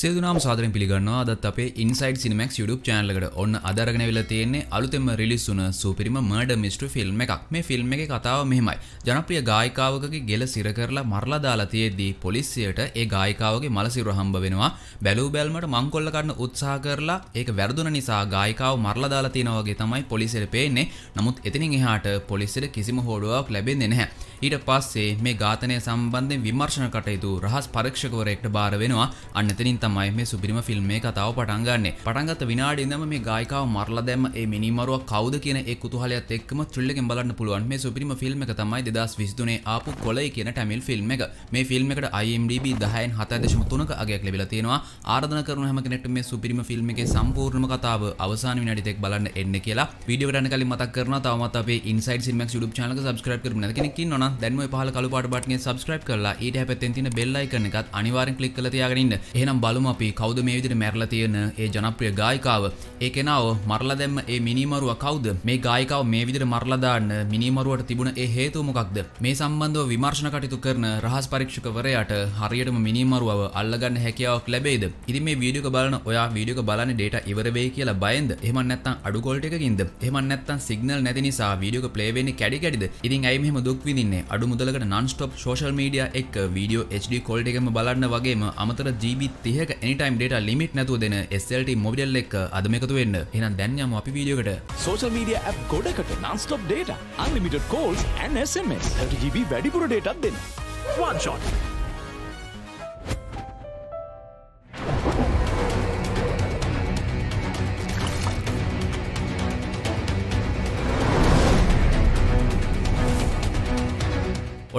සෙදනම් සාදරෙන් පිළිගන්නවා අදත් අපේ ඉන්සයිඩ් සිනමක් YouTube චෑනලකට ඔන්න අදරගෙන වෙලා තියෙන්නේ අලුතෙම රිලිස් වුණ සුපිරිම මර්ඩ මිස්ට්‍රි ෆිල්ම් එකක්. මේ ෆිල්ම් එකේ කතාව මෙහෙමයි. ජනප්‍රිය ගායිකාවකගේ ගෙල සිර කරලා මරලා දාලා තියෙද්දී පොලිසියට ඒ ගායිකාවගේ මලසිර හම්බ වෙනවා. බැලූ බැල්මට මංකොල්ල ගන්න උත්සාහ කරලා ඒක වැරදුන නිසා ගායිකාව මරලා දාලා තියෙනවා වගේ තමයි පොලිසියට පේන්නේ. නමුත් එතනින් එහාට පොලිසියට කිසිම හෝඩුවක් ලැබෙන්නේ නැහැ. ඊට පස්සේ මේ ඝාතනය සම්බන්ධයෙන් විමර්ශන කටයුතු රහස් පරීක්ෂකවරයෙක්ට බාර වෙනවා. අන්න එතනින් තමයි මේ සුපිරිම ෆිල්ම් එකේ කතාව පටන් ගන්නෙ. පටන් ගත්ත විනාඩිය ඉඳන්ම මේ ගායිකාව මරලා දැම්ම ඒ මිනිමරුවා කවුද කියන ඒ කුතුහලයත් එක්කම ත්‍රිල් එකෙන් බලන්න පුළුවන්. මේ සුපිරිම ෆිල්ම් එක තමයි 2023 ආපු කොළයි කියන ටැමිල් ෆිල්ම් එක. මේ ෆිල්ම් එකට IMDb 10න් 7.3ක අගයක් ලැබිලා තියෙනවා. ආරාධනා කරන හැම කෙනෙක්ටම මේ සුපිරිම ෆිල්ම් එකේ සම්පූර්ණම කතාව අවසාන විනාඩි දෙක බලන්න එන්න කියලා. වීඩියෝ එක යන කලින් මතක් කරනවා තවමත් අපේ Inside Cinemax YouTube channel එක subscribe කරගන්න කෙනෙක් ඉන්නවනම් නම් දැන්ම පහල කළු පාට බටනේ සබස්ක්‍රයිබ් කරලා ඊට පැත්තෙන් තින බෙල්ලයි කරන එකත් අනිවාරෙන් කලික් කළ තියාගෙනන්න එහෙනම් බලමු අපි කවුද මේ විදිහට මැරලා තියෙන ඒ ජනප්‍රිය ගායිකාව ඒ කෙනාව මරලා දැම්ම ඒ මිනිමරුවා කවුද මේ ගායිකාව මේ විදිහට මරලා දාන්න මිනිමරුවට තිබුණ ඒ හේතුව මොකක්ද මේ සම්බන්ධව විමර්ශන කටයුතු කරන රහස් පරීක්ෂකවරයාට හරියටම මිනිමරුවව අල්ලගන්න හැකියාවක් ලැබෙයිද ඉතින් මේ වීඩියෝ එක බලන ඔයා වීඩියෝ එක බලන්නේ ඩේටා ඉවර වෙයි කියලා බයෙන්ද එහෙම නැත්නම් අඩු ක්වොලිටි එකකින්ද එහෙම නැත්නම් සිග්නල් නැති නිසා වීඩියෝ එක ප්ලේ වෙන්නේ කැඩි කැඩිද ඉතින් ඇයි මෙහෙම දුක් විඳින්නේ මේ අඩු මුදලකට නන්ස්ටොප් සෝශල් මීඩිය එක් වීඩියෝ HD කොල්ට එකම බලන්න වගේම අමතර ජීබි තිහක එනිටයිම් ඩේට ලිමිට් නැතුව දෙන SLT මොබිඩල් එක් අද මේකතු වෙන්න එහෙනම් දැන් යමු අපි වීඩියෝකට සෝශල් මීඩිය ඇප් ගොඩකට nonstop data unlimited calls and SMS 30GB වැඩිපුර ඩේටාත් දෙන්න one shot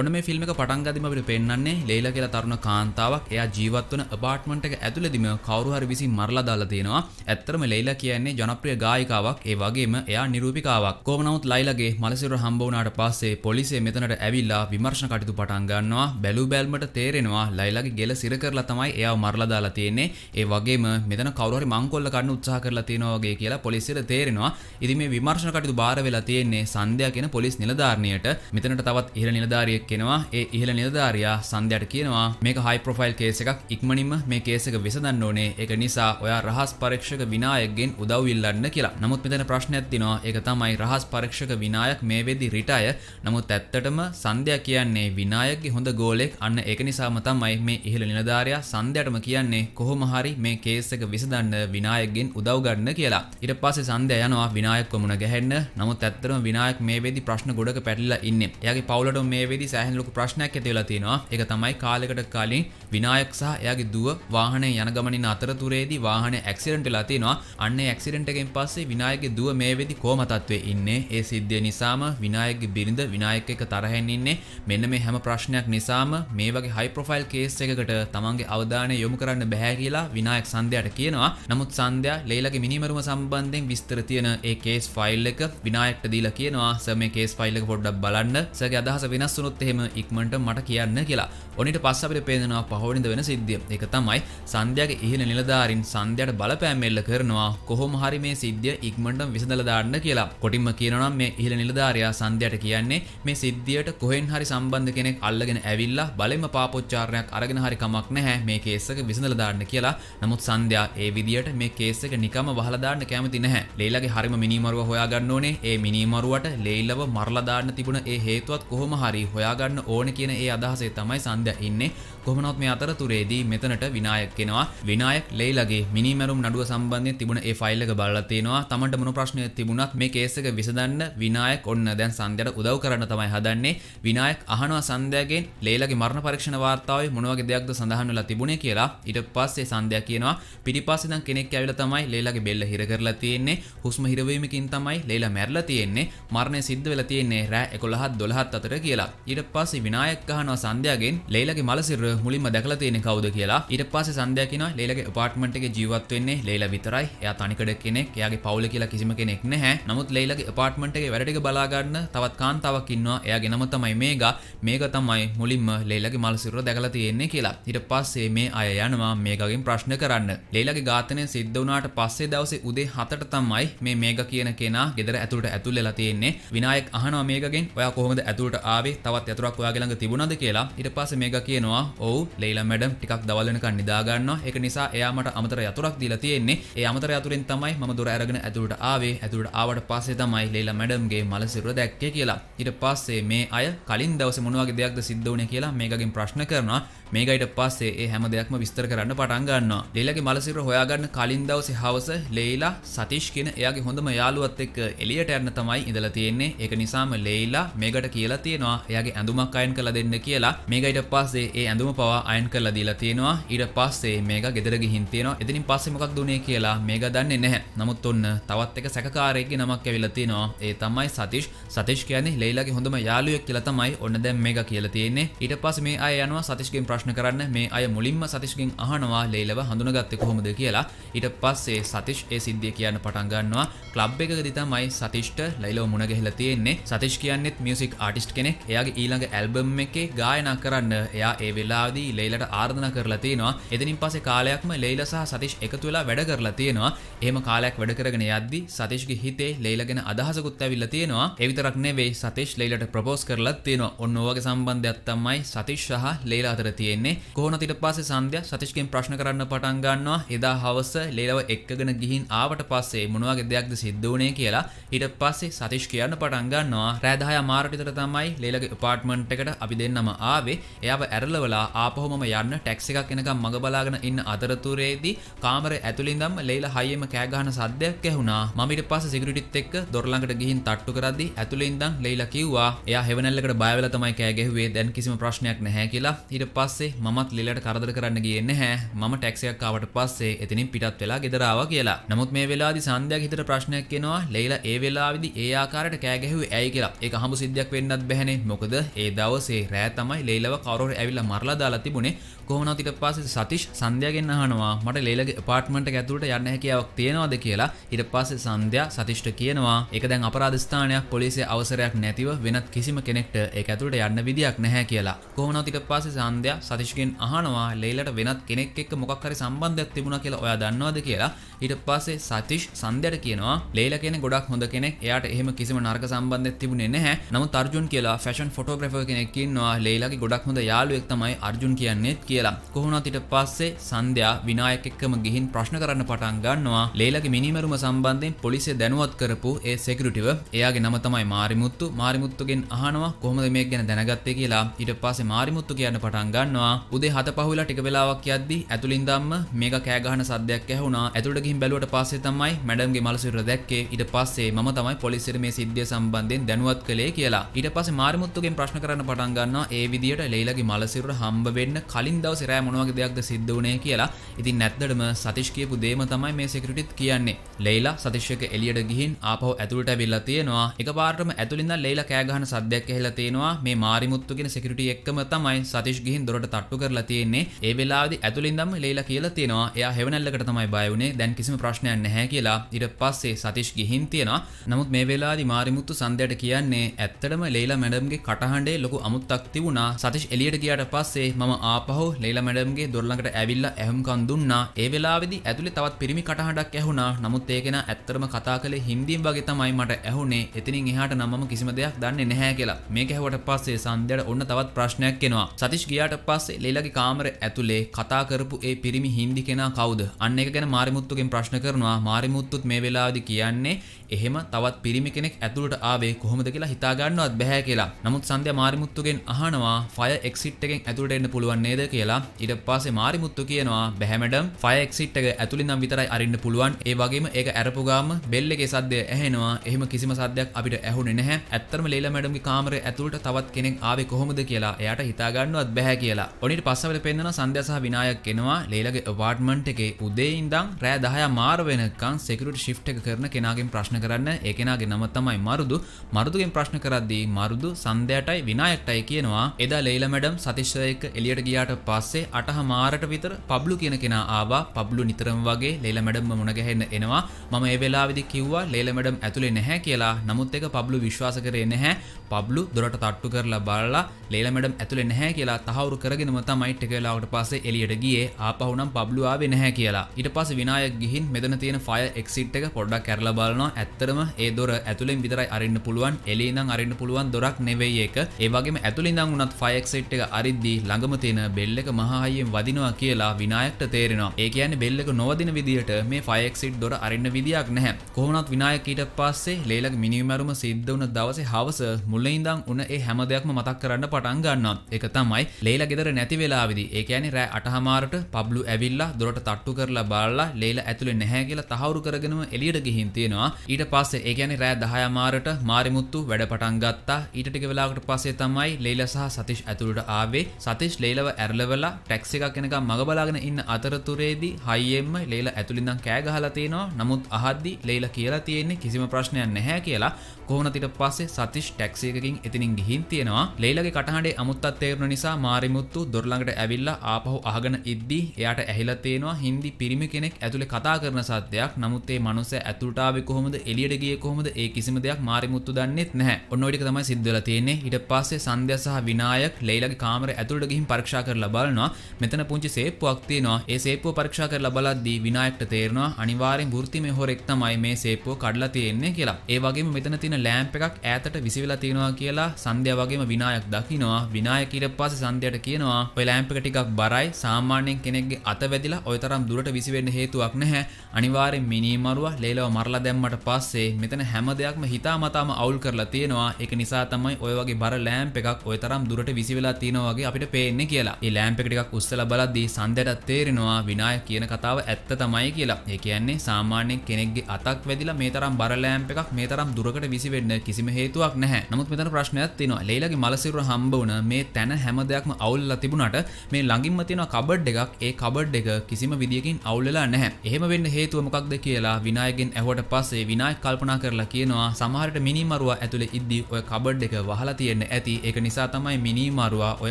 ඔන්න මේ ෆිල්ම් එක පටන් ගදිම අපිට පෙන්වන්නේ ලේලා කියලා තරුණ කාන්තාවක් එයා ජීවත් වන අපාර්ට්මන්ට් එක ඇතුළේදීම කවුරු හරි විසින් මරලා දාලා තියෙනවා. ඇත්තටම ලේලා කියන්නේ ජනප්‍රිය ගායිකාවක්. ඒ වගේම එයා නිරූපිකාවක්. කොහොම නමුත් ලයිලාගේ මලසිරුර හම්බ වුණාට පස්සේ පොලිසිය මෙතනට ඇවිල්ලා විමර්ශන කටයුතු පටන් ගන්නවා. බැලූ බැල්මට තේරෙනවා ලයිලාගේ ගෙල සිර කරලා තමයි එයාව මරලා දාලා තියෙන්නේ. ඒ වගේම මෙතන කවුරු හරි මංකොල්ල ගන්න උත්සාහ කරලා තියෙනවා වගේ කියලා පොලිසියට තේරෙනවා. ඉතින් මේ විමර්ශන කටයුතු බාර වෙලා තියෙන්නේ සන්ධ්‍යා කියන පොලිස් නිලධාරිනියට. මෙතනට තවත් ඉහළ නිලධාරියෙක් එක්කෙනවා ඒ ඉහල නිලධාරයා සන්ධයට කියනවා මේක හයි ප්‍රොෆයිල් කේස එකක් ඉක්මනින්ම මේ කේසක විසඳන්න ඕනේ එක නිසා ඔයා රහස් පරීක්ෂක විනායකගෙන් උදව් ඉල්ලන්න කියලා නමුත් මෙතන ප්‍රශ්නයක් තියෙනවා ඒක තමයි රහස් පරීක්ෂක විනායක මේ වෙද්දි රිටයර් නමුත් ඇත්තටම සන්ධයා කියන්නේ විනායකගේ හොඳ ගෝලෙක් අන්න ඒක නිසාම තමයි මේ ඉහළ නිලධාරයා සන්ධයටම කියන්නේ කොහොම හරි මේ කේස් එක විසඳන්න විනායකගෙන් උදව් ගන්න කියලා ඊට පස්සේ සන්ධයා යනවා විනායකව මුණ ගැහෙන්න නමුත් ඇත්තටම විනායක මේ වෙද්දි ප්‍රශ්න ගොඩක පැටලිලා ඉන්නේ එයාගේ පවුලට මේ වෙදි සෑහලක ප්‍රශ්නයක් ඇතිවෙලා තියෙනවා එක තමයි කාලෙකට කාලින් විනායක් සහ එයාගේ දුව වාහනය යන ගමනින් අතරතුරේදී වාහන ඇක්සිරෙන්ට් වෙලා තියෙනවා අන්න ඇක්සිරෙන්ට්ගෙන් පස්සේ විනායකගේ දුව මේ වෙදි කොහම තත්ත්වයේ ඉන්නේ ඒ සිද්ධිය නිසාම විනායකගේ බිරිඳ විනායක එක තරහෙන් ඉන්නේ මෙන්න මේ හැම ප්‍රශ්නයක් නිසාම මේ වගේ හයි ප්‍රොෆයිල් කේස් එකකට තමන්ගේ අවධානය යොමු කරන්න බෑ කියලා විනායක සන්ධ්‍යාට කියනවා නමුත් සන්ධ්‍යා ලේලාගේ මිනිමරුම සම්බන්ධයෙන් විස්තර තියෙන ඒ කේස් ෆයිල් එක විනායකට දීලා කියනවා සර් මේ කේස් ෆයිල් එක පොඩ්ඩක් බලන්න සර්ගේ අදහස වෙනස් වුණොත් එහෙම ඉක්මට මට කියන්න කියලා ඔනිට පස් අපිට පේදෙනවා පහෝනිද වෙන සිද්ධිය එක තමයි සන්ධ්‍යයාගේ ඉහළ නිලධාරින් සන්ධ්‍යයට බලපෑමෙල්ල කරනවා කොහොම හරි මේ සිද්ධිය ඉක්මට විසඳලදාන්න කියලා කොටින්ම කියනවා මේ ඉහළ නිලධාරයා සන්ධ්‍යයට කියන්නේ මේ සිද්ධියට කොහෙන් හරි සම්බන්ධ කෙනෙක් අල්ලගෙන ඇවිල්ලා බලෙම පාපොච්චාරණයක් අරගෙන හරි කමක් නැහැ මේ කේසක විසඳලදාන්න කියලා නමුත් සන්ධ්‍යා ඒ විදියට මේ කේසක නිකම වහලදාන්න කැමති නැහැ ලේලගේ හරිම මිනිමරුව හොයාගන්න ඕනේ ඒ මිනිමරුවට ලේල්ලව මරලදාන්න තිබුණ ඒ හේතුවත් කොහොම හරි හොයා දාගන්න ඕන කියන ඒ අදහසේ තමයි සන්ධ ඉන්නේ කොමනොත් මේ අතර තුරේදී මෙතනට විනායක් කෙනවා විනායක් ලේලගේ මිනිමරුම් නඩුව සම්බන්ධය තිබුණ ඒ ෆයිල්ලක බලලතියෙනවා තමට මොන ප්‍රශ්නය තිබුණත් මේ කේසක විසඳන්න විනායක් ඔන්න දැන් සන්ධයට උදව් කරන්න තමයි හදන්නේ විනායක් අහනවා සන්ධයගෙන් ලේලගේ මරණ පරීක්ෂණ වාර්තාවේ මොනවගේ දෙයක්ද සඳහන් වෙලා තිබුණේ කියලා ඊට පස්සේ සන්ධය කියනවා පිටිපස්සේ දැන් කෙනෙක් ඇවිල්ලා තමයි ලේලගේ බෙල්ල හිර කරලා තියෙන්නේ හුස්ම හිරවීමකින් තමයි ලේලා මැරලා තියෙන්නේ මරණය සිද්ධ වෙලා තියෙන්නේ රෑ 11 12 අතර කියලා ඊට ඊට පස්සේ විනායක අහනවා සන්ධ්‍යාගෙන් ලේලාගේ මලසිර මුලින්ම දැකලා තියෙන්නේ කවුද කියලා. ඊට පස්සේ සන්ධ්‍යා කියනවා ලේලාගේ අපාර්ට්මන්ට් එකේ ජීවත් වෙන්නේ ලේලා විතරයි. එයා තනිකඩ කෙනෙක්. එයාගේ පවුල කියලා කිසිම කෙනෙක් නැහැ. නමුත් ලේලාගේ අපාර්ට්මන්ට් එකේ වැඩ ටික බලා ගන්න තවත් කාන්තාවක් ඉන්නවා. එයාගේ නම තමයි මේගා. මේක තමයි මුලින්ම ලේලාගේ මලසිර දැකලා තියෙන්නේ කියලා. ඊට පස්සේ මේ අය යනවා මේගාගෙන් ප්‍රශ්න කරන්න. ලේලාගේ ඝාතනය සිද්ධ වුණාට පස්සේ දවසේ උදේ 7ට තමයි මේ මේගා කියන කෙනා ගෙදර ඇතුළට ඇතුල් වෙලා තියෙන්නේ. විනායක අහනවා මේගගෙන් ඔයා කොහොමද ඇතුළට ආවේ? තවත් තොරක් ඔයාගලඟ තිබුණද කියලා ඉට පස මේක කියනවා ඔවු ලේල මැඩම් ටිකක් දවල්ලනක නිදාගන්න එක නිසා එයාමට අමතර යතුරක් දීලා තියෙන්නේ ඒ අමතර යතුරෙන් තමයි ම දුර ඇරගෙන ඇතුළට ආවේ ඇතුළට ආවට පස්සේ තමයි ලේල මැඩම්ගේ මලසිරුව දැක්කේ කියලා ඉට පස්සේ මේ අය කලින් දවස මොනවගේ දෙයක්ද සිද්ධ වුණේ කියලා මේකගෙන් ප්‍රශ්න කරනවා මේකයිට පස්සේ ඒ හැම දෙයක්ම විස්තර කරන්න පටන් ගන්නවා ලේලාගේ මලසිරුව හොයාගන්න කලින් දවසේ හවස ලේලා සතීෂ් කියන එයාගේ හොඳම යාළුවත් එක්ක එළියට යන්න තමයි ඉඳලා තියෙන්නේ ඒක නිසාම ලේලා මේකට කියලා තියෙනවා එයාගේ ඇඳුමක් අයන් කළ දෙන්න කියලා මේක ඊට පස්සේ ඒ ඇඳුම පවා අයන් කරලා දීලා තියෙනවා ඊට පස්සේ මේක ගෙදර ගිහින් තියෙනවා එතනින් පස්සේ මොකක් දුනේ කියලා මේක දන්නේ නැහැ නමුත් ඔන්න තවත් එක සැකකාරයෙක්ගේ නමක් ඇවිල්ලා තියෙනවා ඒ තමයි සතිෂ් සතිෂ් කියන්නේ ලෙයිලාගේ හොඳම යාළුවෙක් කියලා තමයි ඔන්න දැන් මේක කියලා තියෙන්නේ ඊට පස්සේ මේ අය යනවා සතිෂ්ගෙන් ප්‍රශ්න කරන්න මේ අය මුලින්ම සතිෂ්ගෙන් අහනවා ලෙයිලාව හඳුනාගත්තේ කොහොමද කියලා ඊට පස්සේ සතිෂ් ඒ සිද්ධිය කියන්න පටන් ගන්නවා ක්ලබ් එකකදී තමයි සතිෂ්ට ලෙයිලාව මුණ ගැහිලා තියෙන්නේ සතිෂ් කියන්නේත් මියුසික් ආටිස්ට් කෙනෙක් එයාගේ ඊළඟ ඇල්බම් එකේ ගායනා කරන්න එයා ඒ වෙලාදී ලෙයිලට ආර්ධන කරලා තියෙනවා එදනින් පසේ කාලයක්ම ලෙයිල සහ සතිශ් එකතු වෙලා වැඩ කරලා තියෙනවා එහම කාලයක් වැඩ කරගෙන යද්දි සතිශ්ගේ හිතේ ලෙයිලගෙන අදහසකුත් ඇවිල්ලා තියෙනවා එවිතරක් නෙවෙයි සතිශ් ලෙයිලට ප්‍රපෝස් කරලා තියෙනවා ඔන්න ඔවගේ සම්බන්ධයක් තමයි සතිශ් සහ ලෙයිලා අතර තියෙන්නේ කොහොනතිට පස්සේ සන්ධ්‍යා සතිශ්ගෙන් ප්‍රශ්න කරන්න පටන් ගන්නවා එදා හවස ලෙලව එක්කගෙන ගිහින් ආවට පස්සේ මොනවාගේ දෙයක්ද සිද්ධ වුණේ කියලා ඊට පස්සේ සතිෂ් කියන්න පටන් ගන්නවා රෑ 10 මාරට විතර තමයි ලෙලගේ උපා ඩිපාර්ට්මන්ට් එකට අපි දෙන්නම ආවේ එයාව ඇරලවලා ආපහොමම යන්න ටැක්ස් එකක් එනකම් මඟ බලාගෙන ඉන්න අතරතුරේදී කාමර ඇතුළින්දම් ලේලා හයියම කෑගහන සද්දයක් ඇහුණා මම ඊට පස්සේ සිකියුරිටිත් එක්ක දොර ළඟට ගිහින් තට්ටු කරද්දී ඇතුළින්දම් ලේලා කිව්වා එයා හෙවනැල්ලකට බය වෙලා තමයි කෑ ගැහුවේ දැන් කිසිම ප්‍රශ්නයක් නැහැ කියලා ඊට පස්සේ මමත් ලේලාට කරදර කරන්න ගියේ නැහැ මම ටැක්ස් එකක් ආවට පස්සේ එතනින් පිටත් වෙලා ගෙදරාව කියලා නමුත් මේ වෙලාදි සන්ධ්‍යා හිතට ප්‍රශ්නයක් එනවා ලේලා ඒ වෙලාවිදි ඒ ආකාරයට කෑගැහුවේ ඇයි කියලා ඒක හමු සිද්ධියක් වෙන්නත් බැහැනේ මොකද ඒ දවසේ රෑ තමයි ලේලව කවරු ඇවිල්ල මරලා දාලා තිබුණේ කොහොමනතිට පස සතිශ් සන්ධයාගෙන් අහනවා මට ලේලගේ පාර්ට්මට ඇතුලට යන්න හැකියාවක් තියෙනවාද කියලා ඉට පස්සේ සන්ධ්‍යා සතිෂ්ට කියනවා එක දැන් අපරාධස්ථානයක් පොලිසිය අවසරයක් නැතිව වෙනත් කිසිම කෙනෙක්ට ඒ ඇතුලට යන්න විදියක් නැහැ කියලා කොහොමනතිට පස්සේ සන්ධ්‍යා සතිෂ්ගෙන් අහනවා ලේලට වෙනත් කෙනෙක් එක්ක මොකක් හරි සම්බන්ධයක් තිබුණා කියලා ඔයා දන්නවද කියලා ඊට පස්සේ සතිෂ් සන්ධ්‍යට කියනවා ලේල කෙනෙක් ගොඩක් හොඳ කෙනෙක් එයාට එහෙම කිසිම නරක සම්බන්ධයක් තිබුණේ නැහැ නමුත් අර්ජුන් කියලා ෆැෂන් ෆොටෝ ෆොටෝග්‍රෆර් කෙනෙක් ඉන්නවා ලේලාගේ ගොඩක් හොඳ යාළුවෙක් තමයි අර්ජුන් කියන්නේත් කියලා. කොහොමවත් ඊට පස්සේ සන්ධ්‍යා විනායක එක්කම ගිහින් ප්‍රශ්න කරන්න පටන් ගන්නවා. ලේලාගේ මිනිමරුම සම්බන්ධයෙන් පොලිසිය දැනුවත් කරපු ඒ සෙකියුරිටිව එයාගේ නම තමයි මාරිමුත්තු. මාරිමුත්තුගෙන් අහනවා කොහොමද මේක ගැන දැනගත්තේ කියලා. ඊට පස්සේ මාරිමුත්තු කියන්න පටන් ගන්නවා. උදේ හත පහුවෙලා ටික වෙලාවක් යද්දි ඇතුලින් දැම්ම මේක කෑ ගහන සද්දයක් ඇහුණා. ඇතුළට ගිහින් බැලුවට පස්සේ තමයි මැඩම්ගේ මලසිරුර දැක්කේ. ඊට පස්සේ මම තමයි පොලිසියට මේ සිද්ධිය සම්බන්ධයෙන් දැනුවත් කළේ කියලා. ඊට පස්සේ මාරිමුත්තුගෙන් ප්‍රශ්න කරන්න පටන් ගන්නවා ඒ විදියට ලෙයිලගේ මලසිරුර හම්බ වෙන්න කලින් දවස් රෑ මොනවගේ දෙයක්ද සිද්ධ වුණේ කියලා. ඉතින් නැත්තටම සතිෂ් කියපු දේම තමයි මේ සිකියුරිටිත් කියන්නේ. ලෙයිලා සතිෂ් එක එළියට ගිහින් ආපහු ඇතුළට ඇවිල්ලා තියෙනවා. එකපාරටම ඇතුළින් ඉඳන් ලෙයිලා කෑ ගහන සද්දයක් ඇහිලා තියෙනවා. මේ මාරිමුත්තු කියන සිකියුරිටි එක්කම තමයි සතිෂ් ගිහින් දොරට තට්ටු කරලා තියෙන්නේ. ඒ වෙලාවේදී ඇතුළින් ඉඳන්ම ලෙයිලා කියලා තියෙනවා. එයා හෙවණැල්ලකට තමයි බය වුණේ. දැන් කිසිම ප්‍රශ්නයක් නැහැ කියලා. ඊට පස්සේ සතිෂ් ගිහින් තියෙනවා. නමුත් මේ වෙලාවේදී මාරිමුත්තු සන්දයට කියන්නේ ඇත්තටම ලෙයිලා මැඩම්ගේ කටහඬ ගහඩේ ලොකු අමුත්තක් තිබුණා සතිශ් එලියට ගියට පස්සේ මම ආපහෝ ලේලා මැඩම්ගේ දොල්ලඟට ඇවිල්ල ඇහම්කන් දුන්නා ඒ වෙලාවෙදි ඇතුළේ තවත් පිරිමි කටහඬක් ඇහුණා නමුත් ඒකෙන ඇත්තරම කතා කළේ හින්දීම් වගේ තමයි මට ඇහුනේ එතනින් එහාට නම්ම කිසිම දෙයක් දන්නේ නැහැ කියලා මේක ඇහුවට පස්සේ සන්ධ්‍යට ඔන්න තවත් ප්‍රශ්නයක් එනවා සතිශ් ගියාට පස්සේ ලේලාගේ කාමර ඇතුලේ කතා කරපු ඒ පිරිමි හින්දි කෙනා කවුද අන්න එක ගැන මාරිමුත්තුගෙන් ප්‍රශ්න කරනවා මාරිමුත්තුත් මේ වෙලාවදි කියන්නේ එහෙම තවත් පිරිමි කෙනෙක් ඇතුළට ආවේ කොහොමද කියලා හිතාගන්නවත් බැහැ කියලා. නමුත් සන්ධ්‍යා මාරිමුත්තුගෙන් අහනවා ෆයර් එක්සිට් එකෙන් ඇතුළට එන්න පුළුවන් නේද කියලා. ඊට පස්සේ මාරිමුත්තු කියනවා බැහැ මැඩම් ෆයර් එක්සිට් එක ඇතුළේ නම් විතරයි අරින්න පුළුවන්. ඒ වගේම ඒක ඇරපු ගාම බෙල් එකේ සද්දය ඇහෙනවා. එහෙම කිසිම සද්දයක් අපිට ඇහුනේ නැහැ. ඇත්තටම ලේලා මැඩම්ගේ කාමරේ ඇතුළට තවත් කෙනෙක් ආවේ කොහොමද කියලා එයාට හිතාගන්නවත් බැහැ කියලා. ඔනිට පස්සවල පෙන්නවා සන්ධ්‍යා සහ විනායක එනවා ලේලාගේ අපාර්ට්මන්ට් එකේ උදේ ඉඳන් රෑ 10 මාර වෙනකන් සෙකියුරිටි ෂිෆ්ට් එක කරන කෙනාගෙන් ප්‍රශ්න කරන්න ඒකෙනගේ නම තමයි මරුදු මරුදුගෙන් ප්‍රශ්න කරද්දී මරුදු සන්දයාටයි විනායක්ටයි කියනවා එදා ලේල මැඩම් සතිශ්වයක එලියට ගියාට පස්සේ අටහ මාරට විතර පබ්ලු කියන කෙනා ආවා පබ්ලු නිතරම වගේ ලේල මැඩම්ම මුණගැහෙන්න එනවා මම ඒ වෙලාවිදි කිව්වා ලේල මැඩම් ඇතුලේ නැහැ කියලා නමුත් එක පබ්ලු විශ්වාස කරේ නැහැ පබ්ලු දොරට තට්ටු කරලා බලලා ලේල මැඩම් ඇතුලේ නැහැ කියලා තහවුරු කරගෙනම තමයි ටික වෙලාවකට පස්සේ එලියට ගියේ ආපහු නම් පබ්ලු ආවේ නැහැ කියලා ඊට පස්සේ විනායක ගිහින් මෙතන තියෙන ෆයර් එක්සිට් එක පොඩ්ඩක් කරලා බලනවා ඇත්තරම ඒ දොර ඇතුළෙන් විතරයි අරන්න පුළුවන් එලිනම් අරන්න පුළුවන් දොරක් නෙවෙයි එක ඒවගේ ඇතුළිනම් උනත් ෆයක්සෙට් එක අරිද්දි ළඟම තියෙන බෙල්ලක මහායියෙන් වදිනවා කියලා විනායක්ට තේරෙනවා ඒ කියන්නේ බෙල්ලක නොවදින විදිහට මේ ෆයක්සිට් දොර අරන්න විදියක් නැහැ කොහොමත් විනායකීට පස්සේ ලේලක් මිනිමරුම සිද්ධ වුණ දවසේ හවස මුල්ලයිඳං උන ඒ හැම දෙයක්ම මතක් කරන්න පටන් ගන්නවා එක තමයි ලේලා ගෙදර නැති වෙලාවිදි ඒ කියන්නේ රෑ අටහමාරට පබ්ලු ඇවිල්ලා දොරට තට්ටු කරලා බලලා ලේලා ඇතුලේ නැහැ කියලා තහවුරු කරගෙනම එළියට ගිහින් තියෙනවා ඊට පස්සේ ඒ කියන්නේ රෑ 10 මාරට මාරිමුත්තු වැඩ පටන් ගත්තා. ඊට ටික වෙලාවකට පස්සේ තමයි ලේලා සහ සතිෂ් ඇතුළට ආවේ. සතිෂ් ලේලව ඇරලවලා ටැක්සි එකක් එනකම් මග බලාගෙන ඉන්න අතරතුරේදී හයියෙන්ම ලේලා ඇතුළින් ඉඳන් කෑ ගහලා තිනවා. නමුත් අහද්දි ලේලා කියලා තියෙන්නේ කිසිම ප්‍රශ්නයක් නැහැ කියලා. කොහොමද ඊට පස්සේ සතිෂ් ටැක්සි එකකින් එතනින් ගිහින් තියෙනවා. ලේලාගේ කටහඬේ අමුත්තක් තේරුණ නිසා මාරිමුත්තු දොර ළඟට ඇවිල්ලා ආපහු අහගෙන ඉද්දි එයාට ඇහිලා තියෙනවා හින්දි පිරිමි කෙනෙක් ඇතුලේ කතා කරන සද්දයක්. නමුත් ඒ මනුස්සයා ඇතුළට ආවේ කොහොමද එලියට ගිය කොහොමද ඒ කිසිම දෙයක් මාරිමුත්තු දන්නෙත් නැහැ. ඔන්න ඔය ටික තමයි සිද්ධ වෙලා තියෙන්නේ. ඊට පස්සේ සන්ධ්‍යා සහ විනායක ලෙයිලාගේ කාමරේ ඇතුළට ගිහින් පරීක්ෂා කරලා බලනවා. මෙතන පුංචි සේප්පුවක් තියෙනවා. ඒ සේප්පුව පරීක්ෂා කරලා බලද්දී විනායකට තේරෙනවා අනිවාර්යෙන් වෘත්තිමය හොරෙක් තමයි මේ සේප්පුව කඩලා තියෙන්නේ කියලා. ඒ වගේම මෙතන තියෙන ලෑම්ප් එකක් ඈතට විසිවිලා තියෙනවා කියලා සන්ධ්‍යා වගේම විනායක දකිනවා. විනායක ඊට පස්සේ සන්ධ්‍යාට කියනවා ඔය ලෑම්ප් එක ටිකක් බරයි. සාමාන්‍යයෙන් කෙනෙක්ගේ අත වැදිලා ඔය තරම් දුරට විසිවෙන්න හේතුවක් නැහැ. අනිවාර්යෙන් මිනීමරුවා ලෙයිලාව මරලා දැම්මට පස්සේ පස්සේ මෙතන හැම දෙයක්ම හිතා මතාම අවුල් කරලා තියෙනවා එක නිසා තමයි ඔය වගේ බර ලෑම්ප එකක් ඔය තරම් දුරට විසිවෙලා තියෙනවා වගේ අපිට පේන්නේ කියලා. ඒ ලෑම්ප එක ටිකක් උස්සලා බලද්දී සන්දයට තේරෙනවා විනායක කියන කතාව ඇත්ත තමයි කියලා. ඒ කියන්නේ සාමාන්‍ය කෙනෙක්ගේ අතක් වැදිලා මේ තරම් බර ලෑම්ප එකක් මේ තරම් දුරකට විසිවෙන්න කිසිම හේතුවක් නැහැ. නමුත් මෙතන ප්‍රශ්නයක් තියෙනවා. ලෙයිලාගේ මලසිරුර හම්බ වුණ මේ තැන හැම දෙයක්ම අවුල්ලා තිබුණාට මේ ළඟින්ම තියෙන කබඩ් එකක් ඒ කබඩ් එක කිසිම විදියකින් අවුල් වෙලා නැහැ. එහෙම වෙන්න හේතුව මොකක්ද කියලා විනායකෙන් ඇහුවට පස්සේ විනා විනායක කල්පනා කරලා කියනවා සමහරට මිනිමරුවා ඇතුළේ ඉද්දි ඔය කබඩ් එක වහලා තියෙන්න ඇති ඒක නිසා තමයි මිනිමරුවා ඔය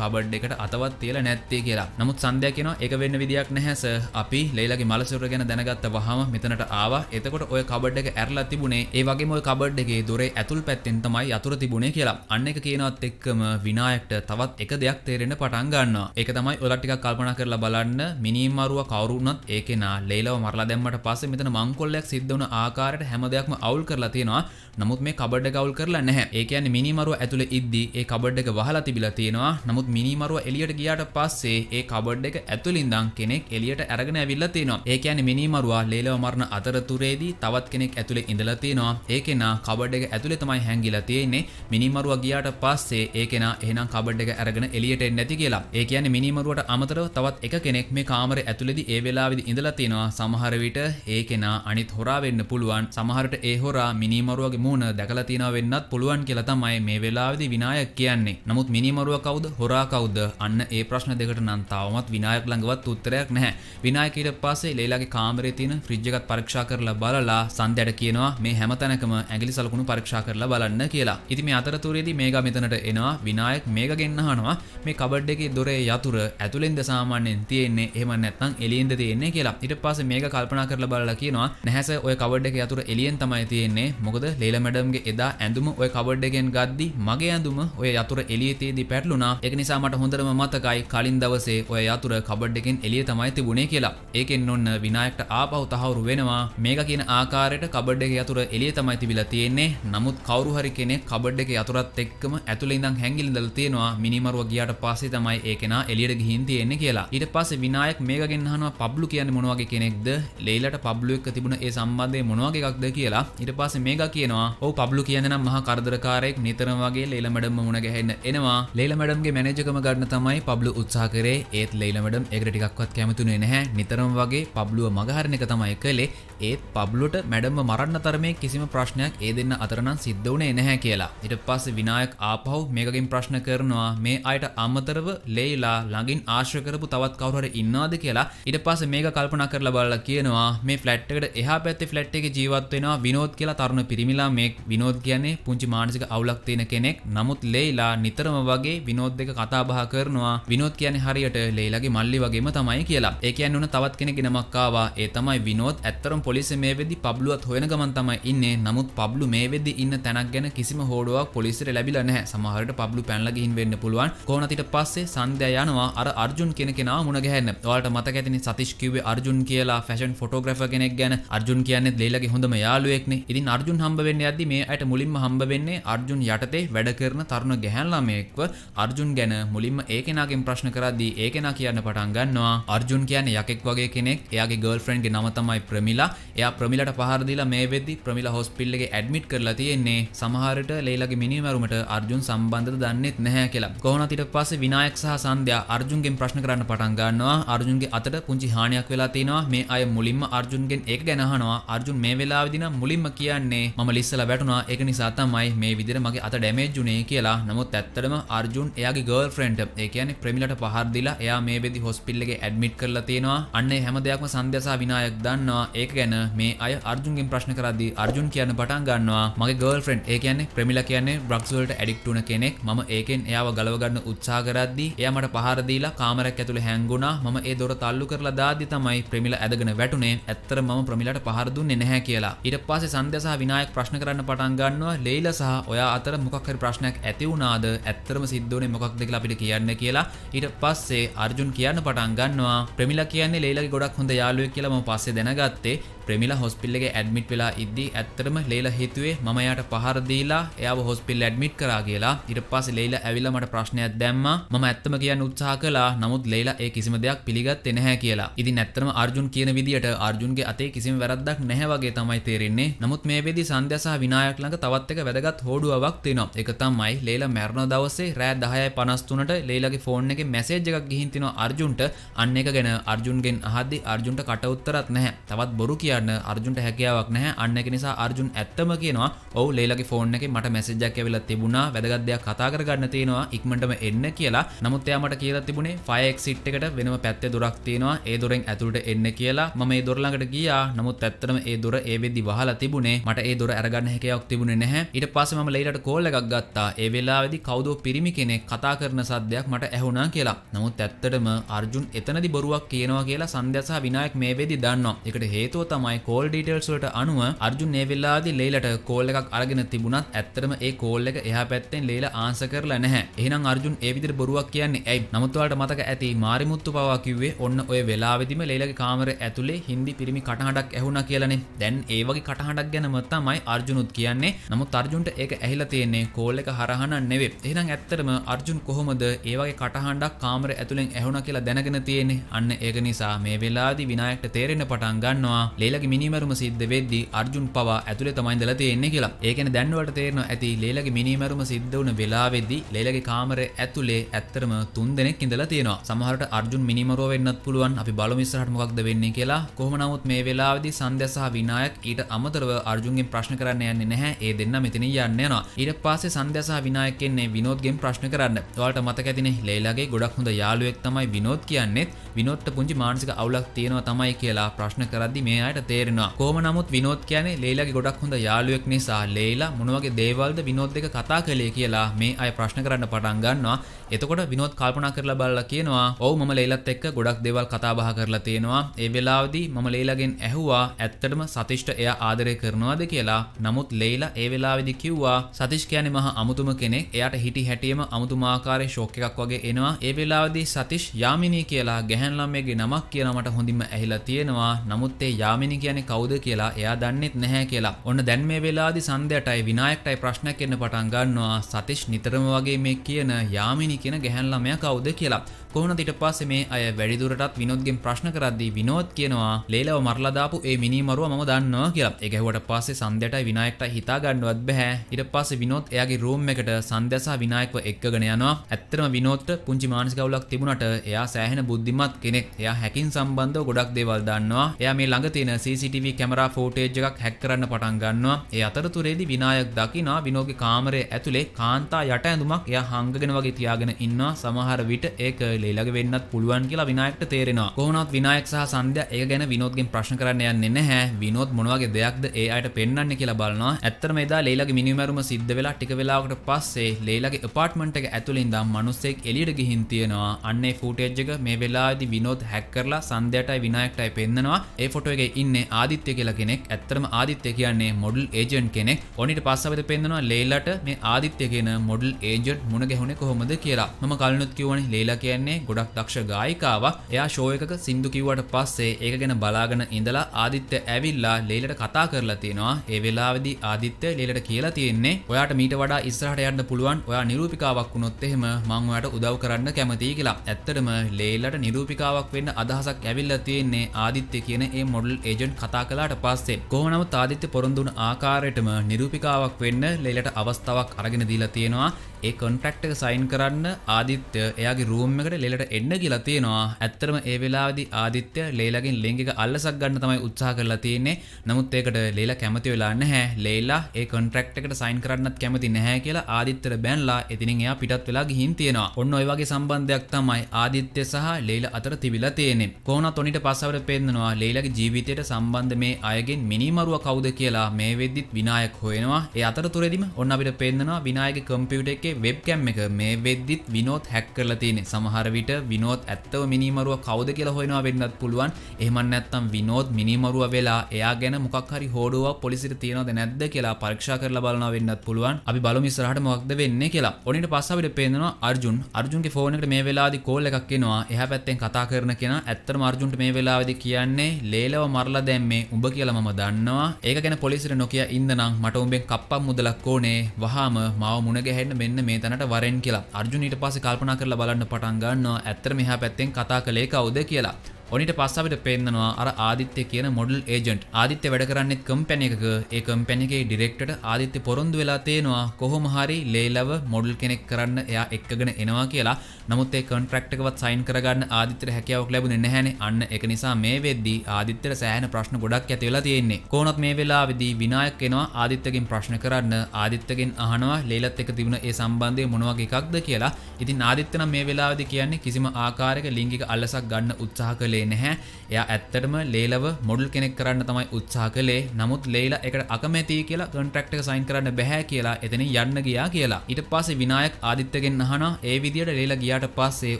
කබඩ් එකට අතවත් තියලා නැත්තේ කියලා. නමුත් සන්ධ්‍යා කියනවා ඒක වෙන්න විදියක් නැහැ සර්. අපි ලේලාගේ මලසොර ගැන දැනගත්ත වහම මෙතනට ආවා. එතකොට ඔය කබඩ් එක ඇරලා තිබුණේ ඒ වගේම ඔය කබඩ් එකේ දොරේ ඇතුල් පැත්තෙන් තමයි අතුර තිබුණේ කියලා. අන්න එක කියනවත් එක්කම විනායකට තවත් එක දෙයක් තේරෙන්න පටන් ගන්නවා. ඒක තමයි ඔයලා ටිකක් කල්පනා කරලා බලන්න මිනිමරුවා කවුරුනත් ඒ කෙනා ලේලාව මරලා දැම්මට පස්සේ මෙතන මංකොල්ලයක් සිද්ධ වුණ ආකාරයට හැම දෙයක්ම අවුල් කරලා තියෙනවා නමුත් මේ කබඩ් එක අවුල් කරලා නැහැ ඒ කියන්නේ මිනිමරුව ඇතුලේ ඉද්දි ඒ කබඩ් එක වහලා තිබිලා තියෙනවා නමුත් මිනිමරුව එළියට ගියාට පස්සේ ඒ කබඩ් එක ඇතුලින් දන් කෙනෙක් එළියට අරගෙන ඇවිල්ලා තියෙනවා ඒ කියන්නේ මිනිමරුවා ලේලව මරණ අතරතුරේදී තවත් කෙනෙක් ඇතුලේ ඉඳලා තියෙනවා ඒ කෙනා කබඩ් එක ඇතුලේ තමයි හැංගිලා තියෙන්නේ මිනිමරුවා ගියාට පස්සේ ඒ කෙනා එහෙනම් කබඩ් එක අරගෙන එළියට එන්නේ නැති කියලා. ඒ කියන්නේ මිනිමරුවට අමතරව තවත් එක කෙනෙක් මේ කාමරේ ඇතුළේදී ඒ වෙලාවේදී ඉඳලා තිනවා. සමහර විට ඒ කෙනා අනිත් හොරා වෙන්න පුළුවන්. සමහර සමහරට ඒ හොරා මිනිමරුවගේ මූුණ දැකලා තියෙන වෙන්නත් පුළුවන් කියලා තමයි මේ වෙලාවේදී විනායක කියන්නේ. නමුත් මිනිමරුව කවුද? හොරා කවුද? අන්න ඒ ප්‍රශ්න දෙකට නම් තාමත් විනායක ළඟවත් උත්තරයක් නැහැ. විනායක ඊට පස්සේ ලේලාගේ කාමරේ තියෙන ෆ්‍රිජ් එකත් පරීක්ෂා කරලා බලලා සන්ධ්‍යට කියනවා මේ හැමතැනකම ඇඟිලි සලකුණු පරීක්ෂා කරලා බලන්න කියලා. ඉතින් මේ අතරතුරේදී මේගා මෙතනට එනවා විනායක මේක ගෙන්නහනවා. මේ කබඩ් එකේ දොරේ යතුරු ඇතුලෙන්ද සාමාන්‍යයෙන් තියෙන්නේ. එහෙම නැත්නම් එළියෙන්ද තියෙන්නේ කියලා. ඊට පස්සේ මේක කල්පනා කරලා බලලා කියනවා නැහැ ඔය කබඩ් එකේ යතුරු එළියෙන් වශයෙන් තමයි තියන්නේ මොකද ලේල මැඩම්ගේ එදා ඇඳුම ඔය කවඩ්ඩගෙන් ගද්දි මගේ ඇඳුම ඔය යතුර එලියතේදී පැටලුනා එක නිසාමට හොඳරම මතකයි කලින් දවසේ ඔය යතුර කබඩ්ඩගෙන් එලිය තමයි තිබුණේ කියලා ඒකෙන් ඔන්න විනායක්ට ආපහු තහවුරු වෙනවා මේක කියන ආකාරයට කබඩ්ඩගේ යතුර එලිය තමයි තිබිලා තියෙන්නේ නමුත් කවුරු හරි කෙනෙක් කබඩ්ඩක යතුරත් එක්කම ඇතුළේ ඉඳන් හැංගිලිඳලා තියෙනවා මිනිමරුව ගියාට පස්සේ තමයි ඒ කෙනා එලියට ගිහින් තියෙන්නේ කියලා ඊට පස්සේ විනායක් මේක ගෙන්නහනවා පබ්ලු කියන්නේ මොනවගේ කෙනෙක්ද ලේලට පබ්ලු එක්ක තිබුණ ඒ සම්බන්ධය මොනවගේ එකක්ද කියලා කියලා ඉට පස මේක කියනවා ඕ පබ්ලු කියදන මහ කරදරකාරයෙක් නිතරම වගේ ලේලමඩම් මුණ ගැහෙන්න එනවා ලේලමඩම්ගේ මැනජකම ගන්න තමයි පබ්ලු උත්සා කරේ ඒත් ලේලමඩම් එගටිකක්වත් කැමතුනේ නැහැ නිතරම් වගේ පබ්ලුව මගහරණක තමයි කළේ ඒත් පබ්ලුට මැඩම්ම මරන්න තරමේ කිසිම ප්‍රශ්නයක් ඒ දෙන්න අතරනම් සිද්ධ වුණේ නැහැ කියලා ඉට පස්ස විනායක් ආපහු මේකින් ප්‍රශ්න කරනවා මේ අයට අමතරව ලේලා ළඟින් ආශ්‍රකරපු තවත් කවුහර ඉන්නවාද කියලා ඉට පස මේක කල්පනා කරලා බල්ල කියනවා මේ ෆලට්කට එහ පැත්ති ෆලට් එක ජීවත්වෙන වෙනවා විනෝත් කියලා තරුණ පිරිමිලා මේ විනෝත් කියන්නේ පුංචි මානසික අවුලක් තියෙන කෙනෙක්. නමුත් ලේයිලා නිතරම වගේ විනෝත් එක කතා බහ කරනවා. විනෝත් කියන්නේ හරියට ලේයිලාගේ මල්ලි වගේම තමයි කියලා. ඒ කියන්නේ උන තවත් කෙනෙක් නමක් ආවා. ඒ තමයි විනෝත්. ඇත්තරම පොලිසිය මේ වෙද්දි පබ්ලුවත් හොයන ගමන් තමයි ඉන්නේ. නමුත් පබ්ලු මේ වෙද්දි ඉන්න තැනක් ගැන කිසිම හෝඩුවක් පොලිසියට ලැබිලා නැහැ. සමහරට පබ්ලු පැනලා ගිහින් වෙන්න පුළුවන්. කොහොනතිට පස්සේ සන්ධ්‍යා යනවා අර අර්ජුන් කෙන කෙනා මුණ ගැහෙන්න. ඔයාලට මතක ඇතිනේ සතිෂ් කිව්වේ අර්ජුන් කියලා ෆැෂන් ෆොටෝග්‍රැෆර් කෙනෙක් ගැන. අර්ජුන් කියන්නේ ලේයිලාගේ හොඳම යා යාලුවෙක්නේ ඉතින් අර්ජුන් හම්බ වෙන්න යද්දි මේ අයට මුලින්ම හම්බ වෙන්නේ අර්ජුන් යටතේ වැඩ කරන තරුණ ගැහැණු ළමයෙක්ව අර්ජුන් ගැන මුලින්ම ඒ කෙනාගෙන් ප්‍රශ්න කරද්දී ඒ කෙනා කියන්න පටන් ගන්නවා අර්ජුන් කියන්නේ යකෙක් වගේ කෙනෙක් එයාගේ ගර්ල්ෆ්‍රෙන්ඩ්ගේ නම තමයි ප්‍රමිලා එයා ප්‍රමිලාට පහර දීලා මේ වෙද්දි ප්‍රමිලා හොස්පිටල් එකේ ඇඩ්මිට් කරලා තියෙන්නේ සමහරට ලේලාගේ මිනිමරුමට අර්ජුන් සම්බන්ධද දන්නෙත් නැහැ කියලා කොහොමද ඊට පස්සේ විනායක සහ සන්ධ්‍යා අර්ජුන්ගෙන් ප්‍රශ්න කරන්න පටන් ගන්නවා අර්ජුන්ගේ අතට පුංචි හානියක් වෙලා තියෙනවා මේ අය මුලින්ම අර්ජුන්ගෙන් ඒක ගැනහනවා අර්ජුන් මේ වෙලාවේදී නම් මුලින්ම කියන්නේ මම ලිස්සලා වැටුණා ඒක නිසා තමයි මේ විදිහට මගේ අත ඩැමේජ් වුණේ කියලා. නමුත් ඇත්තටම අර්ජුන් එයාගේ ගර්ල්ෆ්‍රෙන්ඩ් ඒ කියන්නේ ප්‍රමිලාට පහර දීලා එයා මේ වෙදි හොස්පිටල් එකේ ඇඩ්මිට් කරලා තියෙනවා. අන්න ඒ හැම දෙයක්ම සන්ධ්‍යාසා විනායක දන්නවා. ඒක ගැන මේ අය අර්ජුන්ගෙන් ප්‍රශ්න කරද්දී අර්ජුන් කියන්න පටන් ගන්නවා මගේ ගර්ල්ෆ්‍රෙන්ඩ් ඒ කියන්නේ ප්‍රමිලා කියන්නේ ඩ්‍රග්ස් වලට ඇඩික්ට් වුණ කෙනෙක් මම ඒකෙන් එයාව ගලව ගන්න උත්සාහ කරද්දී එයා මට පහර දීලා කාමරයක් ඇතුලේ හැංගුණා මම ඒ දොර තල්ලු කරලා දාද්දි තමයි ප්‍රමිලා ඇදගෙන වැටුනේ ඇත්තට මම ප්‍රමිලාට පහර දුන්නේ නැහැ කියලා ඊට පස්සේ සන්ධ්‍ය සහ විනායක ප්‍රශ්න කරන්න පටන් ගන්නවා ලෙයිලා සහ ඔයා අතර මොකක් හරි ප්‍රශ්නයක් ඇති වුණාද ඇත්තරම සිද්ධ වුණේ මොකක්ද කියලා අපිට කියන්න කියලා ඊට පස්සේ අර්ජුන් කියන්න පටන් ගන්නවා ප්‍රමිලා කියන්නේ ලෙයිලාගේ ගොඩක් හොඳ යාළුවෙක් කියලා මම පස්සේ දැනගත්තේ ප්‍රමිලා හොස්පිල්ලගේ ඇඩ්මිට් වෙලා ඉද්දී ඇත්තටම ලේලා හිතුවේ මම යාට පහර දීලා එයාව හොස්පිල්ල ඇඩ්මිට් කරා කියලා ඊට පස්සේ ලේලා ඇවිල්ලා මට ප්‍රශ්නයක් දැම්මා මම ඇත්තම කියන්න උත්සාහ කළා නමුත් ලේලා ඒ කිසිම දෙයක් පිළිගත්තේ නැහැ කියලා. ඉතින් ඇත්තටම අර්ජුන් කියන විදියට අර්ජුන්ගේ අතේ කිසිම වැරද්දක් නැහැ වගේ තමයි තේරෙන්නේ. කෙරෙන්නේ නමුත් මේ වෙදි සන්ධ්‍යසහ විනායක ළඟ තවත් එක වැදගත් හෝඩුවාවක් තියෙනවා. ඒක තමයි ලේලා මැරුණ දවසේ රෑ 10:53ට ලේලාගේ ෆෝන් එකේ මැසේජ් එකක් ගිහින් තිනවා අර්ජුන්ට. අන්න ඒක ගැන අර්ජුන්ගෙන් අහද්දි අර්ජුන්ට කට උත්තරත් නැහැ. තවත් බොරු කියන්න අර්ජුන්ට හැකියාවක් නැහැ. අන්න ඒක නිසා අර්ජුන් ඇත්තම කියනවා, "ඔව් ලේලාගේ ෆෝන් එකේ මට මැසේජ් එකක් ඇවිල්ලා තිබුණා. වැදගත් දෙයක් කතා කරගන්න තියෙනවා. ඉක්මනටම එන්න කියලා." නමුත් එයා මට කියලා තිබුණේ ෆයර් එක්සිට් එකට වෙනම පැත්තේ දොරක් තියෙනවා. ඒ දොරෙන් ඇතුළට එන්න කියලා. මම ඒ දොර ළඟට ගියා. නමුත් ඇත්තටම ඒ දොර ඒ වෙද්දි වහලා තිබුණේ මට ඒ දොර අරගන්න හැකියාවක් තිබුණේ නැහැ ඊට පස්සේ මම ලේලට කෝල් එකක් ගත්තා ඒ වෙලාවේදී කවුදෝ පිරිමි කෙනෙක් කතා කරන සද්දයක් මට ඇහුණා කියලා නමුත් ඇත්තටම අර්ජුන් එතනදි බොරුවක් කියනවා කියලා සන්ධ්‍යා සහ විනායක මේ වෙදි දන්නවා ඒකට හේතුව තමයි කෝල් ඩීටේල්ස් වලට අනුව අර්ජුන් මේ වෙලාවේදී ලේලට කෝල් එකක් අරගෙන තිබුණත් ඇත්තටම ඒ කෝල් එක එහා පැත්තෙන් ලේලා ආන්සර් කරලා නැහැ එහෙනම් අර්ජුන් ඒ විදිහට බොරුවක් කියන්නේ ඇයි නමුත් ඔයාලට මතක ඇති මාරිමුත්තු පවා කිව්වේ ඔන්න ඔය වෙලාවේදීම ලේලගේ කාමරේ ඇතුලේ හින්දි පිරිමි කටහඬක් ඇහුණා කියලානේ දැන් ඒ වගේ කටහටක් ගැනමත්තමයි අර්ජුනුත් කියන්නේ නමු තර්ජුන්ට ඒ ඇහිලා තියන්නේ කෝල් එක හරහන නෙවේ එහෙනම් ඇත්තරම අර්ජුන් කොහොමද ඒවගේ කටහණ්ඩක් කාමර ඇතුළෙන් ඇහුණ කියලා දැනගෙන තියෙන්නේ අන්න ඒක නිසා මේ වෙලාදි විනායක්ට තේරෙන පටන් ගන්නවා ලේලගේ මිනිමරුම සිද්ධ වෙද්දි අර්ජුන් පවා ඇතුළේ තමයින්දලා තියෙන්නේ කියලා ඒකන දැන්වට තේරෙන ඇති ලේලගේ මිනිමරුම සිද්ධ වුණ වෙලාවෙද්දි ලේලගේ කාමරය ඇතුලේ ඇත්තරම තුන් දෙනෙක් ඉඳලා තියෙනවා. සමහරට අර්ජුන් මිනිමරෝ වෙන්නත් පුළුවන්. අපි බලමු ඉස්සරහට මොකක්ද වෙන්නේ කියලා. කොහොම නමුත් මේ වෙලාවේදී සංධ්‍යා සහ විනායක ඊට අමතරව අර්ජුන්ගෙන් ප්‍රශ්න කරන්න යන්නේ නැහැ ඒ දෙන්න මෙතන යන්න යනවා ඊට පස්සේ සන්ධ්‍යා සහ විනායක එන්නේ විනෝද්ගෙන් ප්‍රශ්න කරන්න. ඔයාලට මතක ඇතිනේ ලේලාගේ ගොඩක් හොඳ යාළුවෙක් තමයි විනෝද් කියන්නේත් විනෝද්ට පුංචි මානසික අවුලක් තියෙනවා තමයි කියලා ප්‍රශ්න කරද්දි මේ අයට තේරෙනවා. කොහොම නමුත් විනෝද් කියන්නේ ලේලාගේ ගොඩක් හොඳ යාළුවෙක් නිසා ලේලා මොනවගේ දේවල්ද විනෝද් එක කතා කළේ කියලා මේ අය ප්‍රශ්න කරන්න පටන් ගන්නවා. එතකොට විනෝත් කල්පනා කරලා බලලා කියනවා ඔව් මම ලේලත් එක්ක ගොඩක් දේවල් කතා බහ කරලා තියෙනවා ඒ වෙලාවේදී මම ලේලාගෙන් ඇහුවා ඇත්තටම සතිෂ්ට එයා එයා ආදරය කරනවාද කියලා නමුත් ලෙයිලා ඒ වෙලාවෙදි කිව්වා සතිෂ් කියන්නේ මහා අමුතුම කෙනෙක් එයාට හිටි හැටියම අමුතුම ආකාරයේ ෂොක් එකක් වගේ එනවා ඒ වෙලාවෙදී සතිෂ් යාමිනී කියලා ගැහැන් ළමයේගේ නමක් කියලා මට හොඳින්ම ඇහිලා තියෙනවා නමුත් ඒ යාමිනී කියන්නේ කවුද කියලා එයා දන්නෙත් නැහැ කියලා ඔන්න දැන් මේ වෙලාවේදී සන්ධ්‍යාටයි විනායකටයි ප්‍රශ්නයක් එන්න පටන් ගන්නවා සතිෂ් නිතරම වගේ මේ කියන යාමිනී කියන ගැහැන් ළමයා කවුද කියලා කොහොන තිට පස්සේ මේ අය වැඩිදුරටත් විනෝද්ගෙන් ප්‍රශ්න කරද්දී විනෝත් කියනවා ලේලව මරලදාපු ඒ මිනිමරුව මම දන්නවා කියලා එකහුවට පස්සේ සන්දයට විනායක්ට හිතා ගන්නවත් බැහැ ඉට පස්සේ විනෝත් එයාගේ රූම් එකට සන්දසා විනායක්ව එක්කගෙන යනවා ඇත්තරම විනෝත්ට පුංචි මානසිකවුලක් තිබුණට එයා සෑහෙන බුද්ධිමත් කෙනෙක් එයා හැකින් සම්බන්ධව ගොඩක් දේවල් දන්නවා එයා මේ ළඟ තියෙන CCTV කැමරා ෆෝටේජ් එකක් හැක් කරන්න පටන් ගන්නවා ඒ අතරතුරේදී විනායක් දකිනා විනෝගේ කාමරය ඇතුලේ කාන්තා යට ඇඳුමක් එයා හංගගෙන වගේ තියාගෙන ඉන්නවා සමහර විට ඒක ලේලගේ වෙන්නත් පුළුවන් කියලා විනායක්ට තේරෙනවා. කොහොමවත් විනායක සහ සන්ධ්‍යා ඒක ගැන විනෝද්ගෙන් ප්‍රශ්න කරන්න යන්නේ නැහැ. විනෝද් මොන වගේ දෙයක්ද ඒ අයට පෙන්වන්නේ කියලා බලනවා. ඇත්තටම එදා ලේලගේ මිනිමැරුම සිද්ධ වෙලා ටික වෙලාවකට පස්සේ ලේලගේ අපාර්ට්මන්ට් එක ඇතුළේ ඉඳන් මිනිස්සෙක් එළියට ගිහින් තියෙනවා. අන්න ඒ ෆූටේජ් එක මේ වෙලාවේදී විනෝද් හැක් කරලා සන්ධ්‍යාටයි විනායකටයි පෙන්නනවා. ඒ ෆොටෝ එකේ ඉන්නේ ආදිත්‍ය කියලා කෙනෙක්. ඇත්තටම ආදිත්‍ය කියන්නේ මොඩල් ඒජන්ට් කෙනෙක්. ඔනිට පස්සෙ පෙන්නනවා ලේලට මේ ආදිත්‍ය කියන මොඩල් ඒජන්ට් මුණ ගැහුනේ කොහොමද කියලා. මම කලිනුත් කිව්වනේ ලේලා කියන්නේ මේ ගොඩක් දක්ෂ ගායිකාවක් එයා ෂෝ එකක සින්දු කිව්වට පස්සේ ඒක ගැන බලාගෙන ඉඳලා ආදිත්‍ය ඇවිල්ලා ලේලට කතා කරලා තියෙනවා ඒ වෙලාවේදී ආදිත්‍ය ලේලට කියලා තියෙන්නේ ඔයාට මීට වඩා ඉස්සරහට යන්න පුළුවන් ඔයා නිරූපිකාවක් වුණොත් එහෙම මම ඔයාට උදව් කරන්න කැමතියි කියලා. ඇත්තටම ලේලට නිරූපිකාවක් වෙන්න අදහසක් ඇවිල්ලා තියෙන්නේ ආදිත්‍ය කියන ඒ මොඩල් ඒජන්ට් කතා කළාට පස්සේ. කොහොම නමුත් ආදිත්‍ය පොරොන්දු වුණ ආකාරයටම නිරූපිකාවක් වෙන්න ලේලට අවස්ථාවක් අරගෙන දීලා තියෙනවා. ඒ කොන්ට්‍රක්ට එක සයින් කරන්න ආදිත්‍ය එයාගේ රූම් එකට ලෙලට එන්න කියලා තියෙනවා ඇත්තරම ඒ වෙලාවේදී ආදිත්‍ය ලේලාගෙන් ලින්ක් එක අල්ලසක් ගන්න තමයි උත්සාහ කරලා තියෙන්නේ නමුත් ඒකට ලේලා කැමති වෙලා නැහැ ලේලා ඒ කොන්ට්‍රක්ට් එකට සයින් කරන්නත් කැමති නැහැ කියලා ආදිත්‍යට බැනලා එතනින් එයා පිටත් වෙලා ගිහින් තියෙනවා ඔන්න ඔය වගේ සම්බන්ධයක් තමයි ආදිත්‍ය සහ ලේලා අතර තිබිලා තියෙන්නේ කොහොමත් ඔනිට පස්සවට පෙන්නනවා ලේලාගේ ජීවිතයට සම්බන්ධ මේ අයගෙන් මිනිමරුවා කවුද කියලා මේ වෙද්දිත් විනායක හොයනවා ඒ අතරතුරේදීම ඔන්න අපිට පෙන්නනවා විනායකගේ කම්පියුටර් එකේ අපේ වෙබ්කැම් එක මේ වෙද්දිත් විනෝත් හැක් කරලා තියෙන සමහරවිට විනෝත් ඇත්තව මිනිමරුව කවද කියලා හොයනවා වෙන්නත් පුළුවන් එහමන් ඇත්තම් විනෝත් මිනිමරුව වෙලා එයා ගැන මොකක් හරි හෝඩුවක් පොලිසිට තියෙනවද නැද්ද කියලා පරීක්ෂා කරලා බලනවා වෙන්නත් පුළුවන් අපි බලමු ඉස්සරහට මොකක්ද වෙන්නේ කියලා ඔනිට පස්ස අපිට පේනවා අර්ජුන් අර්ජුන්ගේ ෆෝන් එකට මේ වෙලාවේදී කෝල් එකක් එනවා එහා පැත්තෙන් කතා කරන කෙනා ඇත්තටම අර්ජුන්ට මේ වෙලාවේදී කියන්නේ ලේලව මරලා දැම්මේ උඹ කියලා මම දන්නවා ඒක ගැන පොලිසිට නොකිය ඉන්න නම් මට උඹෙන් කප්පම් මුදලක් ඕනේ වහාම මාව මුණ ගැහෙන්න මෙන්න මෙන්න මේ තැනට වරෙන් කියලා අර්ජුනීට පස්සේ කල්පනා කරලා බලන්න පටන් ගන්නවා ඇත්තට මෙහා පැත්තෙන් කතා කළේ කවුද කියලා ඔනිට පස්ස අපිට පෙන්න්නවා අර ආදිත්‍ය කියන මොඩල් ඒජන්ට් ආදිත්‍ය වැඩ කරන්නෙත් කම්පැන එකක ඒ කම්පැනිකේ ඩිරෙක්ටට ආදිත්‍ය පොරොන්දු වෙලා තියෙනවා කොහොම හරි ලේලව මොඩල් කෙනෙක් කරන්න එයා එක්කගෙන එනවා කියලා නමුත් ඒ කන්ට්‍රක්ටකවත් සයින් කරගන්න ආදිත්‍යට හැකියාවක් ලැබුණේ නැහැනේ අන්න ඒක නිසා මේ වෙද්දී ආදිත්‍යට සෑහෙන ප්‍රශ්න ගොඩක් ඇති වෙලා තියෙන්නේ කොහොමත් මේ වෙලාවේදී විනායක එනවා ආදිත්‍යගෙන් ප්‍රශ්න කරන්න ආදිත්‍යගෙන් අහනවා ලේලත් එක්ක තිබුණ ඒ සම්බන්ධය මොන වගේ එකක්ද කියලා ඉතින් ආදිත්‍ය නම් මේ වෙලාවේදී කියන්නේ කිසිම ආකාරයක ලිංගික අල්ලසක් ගන්න උත්සාහ කළේ හිතුවේ නැහැ එයා ඇත්තටම ලේලව මොඩල් කෙනෙක් කරන්න තමයි උත්සා කළේ නමුත් ලේලා එකට අකමැති කියලා කොන්ට්‍රැක්ට් එක සයින් කරන්න බෑ කියලා එතන යන්න ගියා කියලා ඊට පස්සේ විනායක ආදිත්‍යගෙන් අහනවා ඒ විදියට ලේලා ගියාට පස්සේ